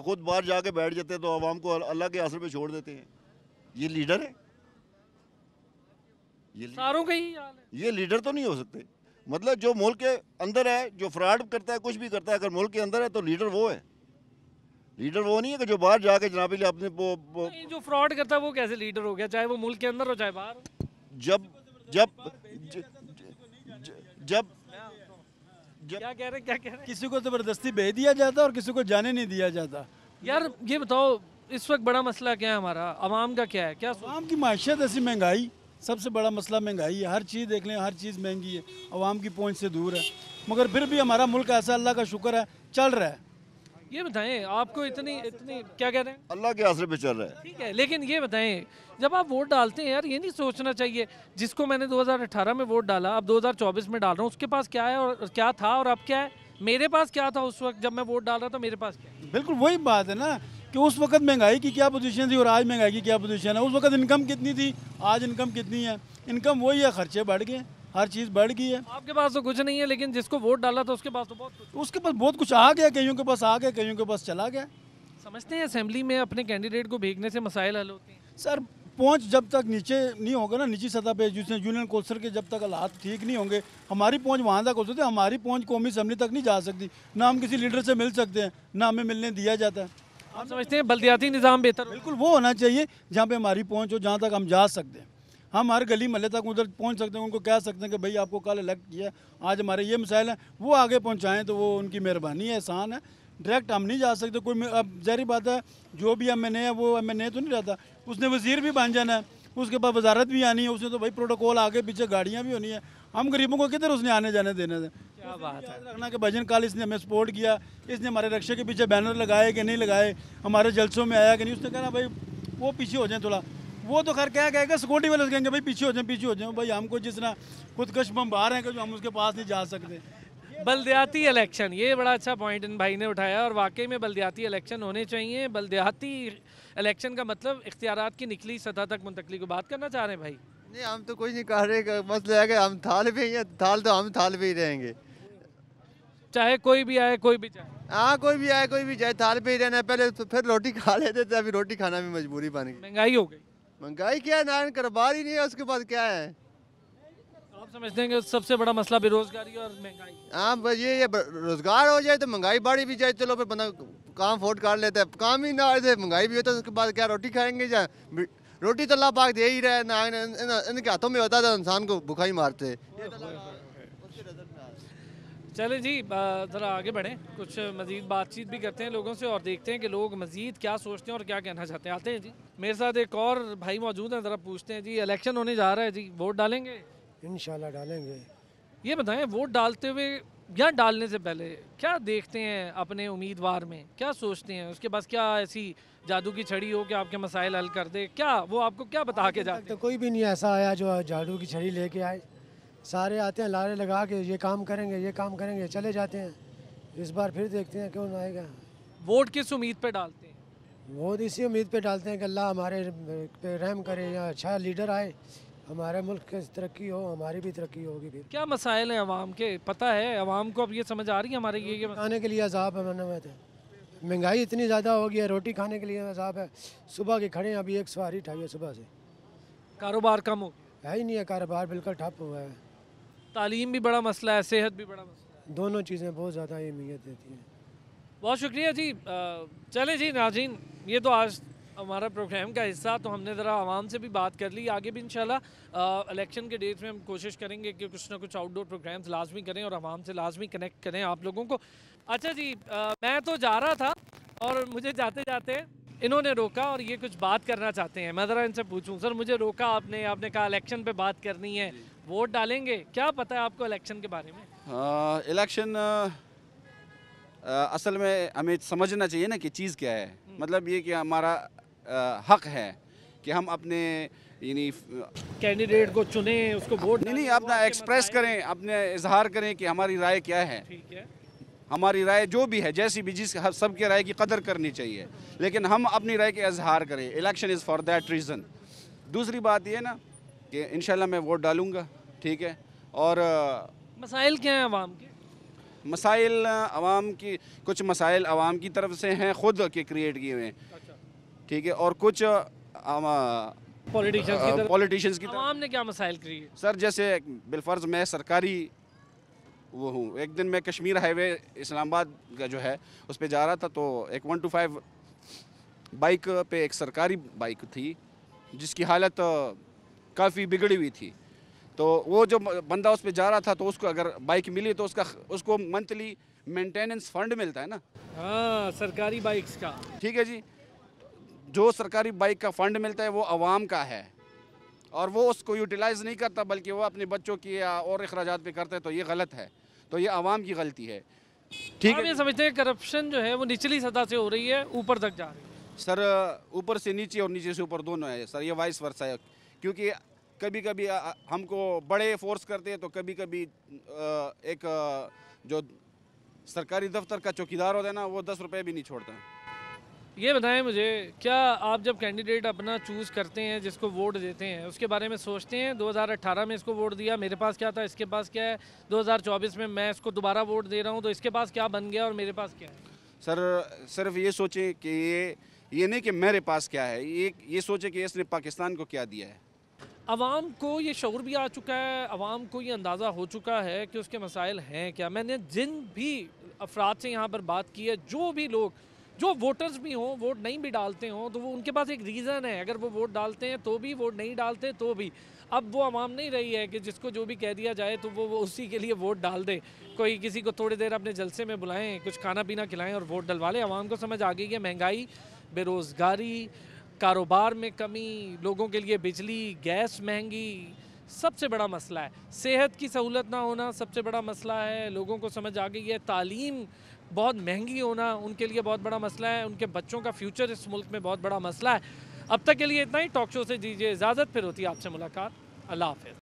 खुद बाहर जाके बैठ जाते हैं तो आवाम को अल्लाह के आसर पे छोड़ देते हैं ये लीडर है ये लीडर। सारों का ही ये लीडर तो नहीं हो सकते मतलब जो मुल्क के अंदर है जो फ्रॉड करता है कुछ भी करता है अगर मुल्क के अंदर है तो लीडर वो है लीडर वो नहीं है कि जो बाहर जाके जनाब अली अपने वो, वो जो फ्रॉड करता है
वो कैसे लीडर हो गया चाहे वो मुल्क के अंदर हो चाहे बाहर जब जब जब क्या कह रहे क्या कह रहे किसी को जबरदस्ती भेज दिया जाता
और किसी को जाने नहीं दिया जाता
यार ये बताओ इस वक्त बड़ा मसला क्या है हमारा आवाम का क्या है क्या आवाम
की मैशियत ऐसी महंगाई सबसे बड़ा मसला महंगाई है हर चीज़ देख लें हर चीज़ महंगी है आवाम की पहुँच से दूर है मगर फिर भी हमारा मुल्क ऐसा अल्लाह का शुक्र है चल रहा है
ये बताएं आपको इतनी इतनी क्या कह रहे हैं अल्लाह के
आसरे पे चल रहा है
ठीक है लेकिन ये बताएं जब आप वोट डालते हैं यार ये नहीं सोचना चाहिए जिसको मैंने 2018 में वोट डाला अब 2024 में डाल रहा हूँ उसके पास क्या है और क्या था और अब क्या है मेरे पास क्या था उस वक्त जब मैं वोट डाल रहा था मेरे पास क्या
बिल्कुल वही बात है ना कि उस वक्त महंगाई की क्या पोजीशन थी और आज महंगाई की क्या पोजीशन है उस वक्त इनकम कितनी थी आज इनकम कितनी है इनकम वही है खर्चे बढ़ गए हर चीज़ बढ़ गई है
आपके पास तो कुछ नहीं है लेकिन जिसको वोट डाला था उसके पास तो बहुत
कुछ उसके पास बहुत कुछ आ गया कईयों के पास
आ गया कईयों के पास चला गया समझते हैं असेंबली में अपने कैंडिडेट को भेजने से मसाइल हल होते हैं
सर पहुंच जब तक नीचे नहीं होगा ना निची सतह पे जिसने यूनियन कौंसल के जब तक हालात ठीक नहीं होंगे हमारी पहुंच वहाँ तक हो सकती है हमारी पहुंच कौमी असम्बली तक नहीं जा सकती ना हम किसी लीडर से मिल सकते हैं ना हमें मिलने दिया जाता है
आप समझते हैं बल्दियाती निज़ाम बेहतर
बिल्कुल वो होना चाहिए जहाँ पे हमारी पहुँच हो जहाँ तक हम जा सकते हैं हम हर गली महल तक उधर पहुँच सकते हैं उनको कह सकते हैं कि भाई आपको कल इलेक्ट किया आज हमारे ये मिसाइल हैं वो आगे पहुँचाएँ तो वो उनकी मेहरबानी है एहसान है डायरेक्ट हम नहीं जा सकते कोई अब जहरी बात है जो भी एम एन ए है वो एम एन ए तो नहीं रहता उसने वजीर भी बन जाना है उसके बाद वजारत भी आनी है उसने तो भाई प्रोटोकॉल आगे पीछे गाड़ियाँ भी होनी है हम गरीबों को किधर उसने आने जाने देने थे क्या बात है रखना कि भजन काल इसने हमें सपोर्ट किया इसने हमारे रक्षा के पीछे बैनर लगाए कि नहीं लगाए हमारे जलसों में आया कि नहीं उसने कहा भाई वो पीछे हो जाए थोड़ा वो तो खैर क्या कहेगा सिक्योरिटी वाले कहेंगे भाई पीछे हो जाए पीछे हो जाए भाई हमको जिस तरह खुदकश बम्बार
हैं कि हम उसके पास नहीं जा सकते बलदयाती इलेक्शन ये बड़ा अच्छा पॉइंट इन भाई ने उठाया और वाकई में बलदयाती इलेक्शन होने चाहिए बलदयाती इलेक्शन का मतलब इख्तियार की निकली सतह तक मुंतकली को बात करना चाह रहे हैं भाई
नहीं हम तो कुछ नहीं कह रहे मसला है कि हम थाल भी हैं
थाल तो हम थाल भी रहेंगे चाहे कोई भी आए कोई भी चाहे हाँ कोई भी आए कोई भी जाए थाल पे ही रहना पहले तो फिर रोटी खा लेते थे अभी रोटी खाना भी मजबूरी बन गई महंगाई हो गई महंगाई क्या है नारायण करबार ही नहीं है उसके बाद क्या है आप समझते हैं कि सबसे बड़ा मसला बेरोजगारी और महंगाई हाँ ये ये रोजगार हो जाए तो महंगाई बढ़ी भी जाए चलो फिर बंदा काम फोर्ड कर लेता है काम ही ना आए तो महंगाई भी होता है उसके बाद क्या रोटी खाएंगे या रोटी तो अल्लाह पाक दे ही रहा है ना इनके हाथों में होता था इंसान को भूखा ही मारते
चले जी ज़रा आगे बढ़ें कुछ मज़ीद बातचीत भी करते हैं लोगों से और देखते हैं कि लोग मज़ीद क्या सोचते हैं और क्या कहना चाहते हैं आते हैं जी मेरे साथ एक और भाई मौजूद हैं ज़रा पूछते हैं जी इलेक्शन होने जा रहा है जी वोट डालेंगे इन डालेंगे ये बताएं वोट डालते हुए या डालने से पहले क्या देखते हैं अपने उम्मीदवार में क्या सोचते हैं उसके पास क्या ऐसी जादू की छड़ी हो कि आपके मसाइल हल कर दे क्या वो आपको क्या बता के जाते तो कोई भी नहीं ऐसा आया जो जादू की छड़ी लेके आए सारे आते
हैं
लारे लगा के ये काम करेंगे ये काम करेंगे चले जाते हैं इस बार फिर देखते हैं क्यों आएगा
वोट किस उम्मीद पे डालते हैं
वोट इसी उम्मीद पे डालते हैं कि अल्लाह हमारे पे रहम करे या अच्छा लीडर आए हमारे मुल्क की तरक्की हो हमारी भी तरक्की होगी फिर
क्या मसाइल हैं आवाम के पता है आवाम को अब ये समझ आ रही है हमारे ये खाने के लिए अजाब है मैंने मैं महंगाई इतनी ज़्यादा हो गई है रोटी खाने के लिए अजाब है सुबह के खड़े हैं अभी एक सवारी उठाई है सुबह से कारोबार कम हो है ही नहीं है कारोबार बिल्कुल ठप हुआ है तालीम भी बड़ा मसला है सेहत भी बड़ा मसला है दोनों चीज़ें बहुत ज़्यादा अहमियत देती हैं बहुत शुक्रिया जी चले जी नाजीन ये तो आज हमारा प्रोग्राम का हिस्सा तो हमने ज़रा आवाम से भी बात कर ली आगे भी इंशाल्लाह इलेक्शन के डेट में हम कोशिश करेंगे कि कुछ ना कुछ आउटडोर प्रोग्राम्स लाजमी करें और आवाम से लाजमी कनेक्ट करें आप लोगों को अच्छा जी आ, मैं तो जा रहा था और मुझे जाते जाते इन्होंने रोका और ये कुछ बात करना चाहते हैं मैं ज़रा इनसे पूछूँ सर मुझे रोका आपने आपने कहा इलेक्शन पर बात करनी है वोट डालेंगे क्या पता है आपको इलेक्शन के बारे में
इलेक्शन असल में हमें समझना चाहिए ना कि चीज़ क्या है हम्म। मतलब ये कि हमारा आ, हक है कि हम अपने यानी कैंडिडेट को चुने उसको वोट नहीं नहीं अपना एक्सप्रेस करें अपने इजहार करें कि हमारी राय क्या है ठीक है हमारी राय जो भी है जैसी भी जिस सबके राय की कदर करनी चाहिए लेकिन हम अपनी राय के इजहार करें election is for that reason दूसरी बात ये ना कि इन मैं वोट डालूँगा ठीक है और मसाइल क्या हैं आवाम के मसाइल आवाम की कुछ मसाइल आवाम की तरफ से हैं ख़ुद के क्रिएट किए हुए हैं अच्छा। ठीक है और कुछ पॉलिटिशियंस की
आवाम ने क्या मसाइल क्रिएट
सर जैसे बिलफर्ज मैं सरकारी वो हूँ एक दिन मैं कश्मीर हाईवे इस्लामाबाद का जो है उस पर जा रहा था तो एक वन टू फाइव बाइक पे एक सरकारी बाइक थी जिसकी हालत काफ़ी बिगड़ी हुई थी तो वो जो बंदा उस पर जा रहा था तो उसको अगर बाइक मिली तो उसका उसको मंथली मेंटेनेंस फंड मिलता है ना हाँ सरकारी बाइक्स का ठीक है जी जो सरकारी बाइक का फंड मिलता है वो आवाम का है और वो उसको यूटिलाइज़ नहीं करता बल्कि वो अपने बच्चों की या और अखराज
पे करते हैं तो ये गलत है तो ये आवाम की गलती है ठीक है समझते हैं करप्शन जो है वो निचली सतह से हो रही है ऊपर तक जा रही है
सर ऊपर से नीचे और नीचे से ऊपर दोनों है सर ये वाइस वर्षा है क्योंकि कभी कभी हमको बड़े फोर्स करते हैं तो कभी कभी एक जो सरकारी दफ्तर का चौकीदार होता है ना वो दस रुपये भी नहीं छोड़ता
ये बताएं मुझे क्या आप जब कैंडिडेट अपना चूज़ करते हैं जिसको वोट देते हैं उसके बारे में सोचते हैं 2018 में इसको वोट दिया मेरे पास क्या था इसके पास क्या है 2024 में मैं इसको दोबारा वोट दे रहा हूं तो इसके पास क्या बन गया और मेरे पास क्या है
सर सिर्फ ये सोचें कि ये ये नहीं कि मेरे पास क्या है ये ये सोचें कि इसने पाकिस्तान को क्या दिया है
आवाम को ये शौर भी आ चुका है आवाम को ये अंदाज़ा हो चुका है कि उसके मसाइल हैं क्या मैंने जिन भी अफराद से यहाँ पर बात की है जो भी लोग जो वोटर्स भी हों वोट नहीं भी डालते हों तो वो उनके पास एक रीज़न है अगर वो वोट डालते हैं तो भी वोट नहीं डालते तो भी अब वो आवाम नहीं रही है कि जिसको जो भी कह दिया जाए तो वो, वो उसी के लिए वोट डाल दे कोई किसी को थोड़ी देर अपने जलसे में बुलाएं कुछ खाना पीना खिलाएं और वोट डलवा लें आवाम को समझ आ गई है महंगाई बेरोज़गारी कारोबार में कमी लोगों के लिए बिजली गैस महंगी सबसे बड़ा मसला है सेहत की सहूलत ना होना सबसे बड़ा मसला है लोगों को समझ आ गई है तालीम बहुत महंगी होना उनके लिए बहुत बड़ा मसला है उनके बच्चों का फ्यूचर इस मुल्क में बहुत बड़ा मसला है अब तक के लिए इतना ही टॉक शो से दीजिए इजाज़त फिर होती है आपसे मुलाकात अल्लाह हाफ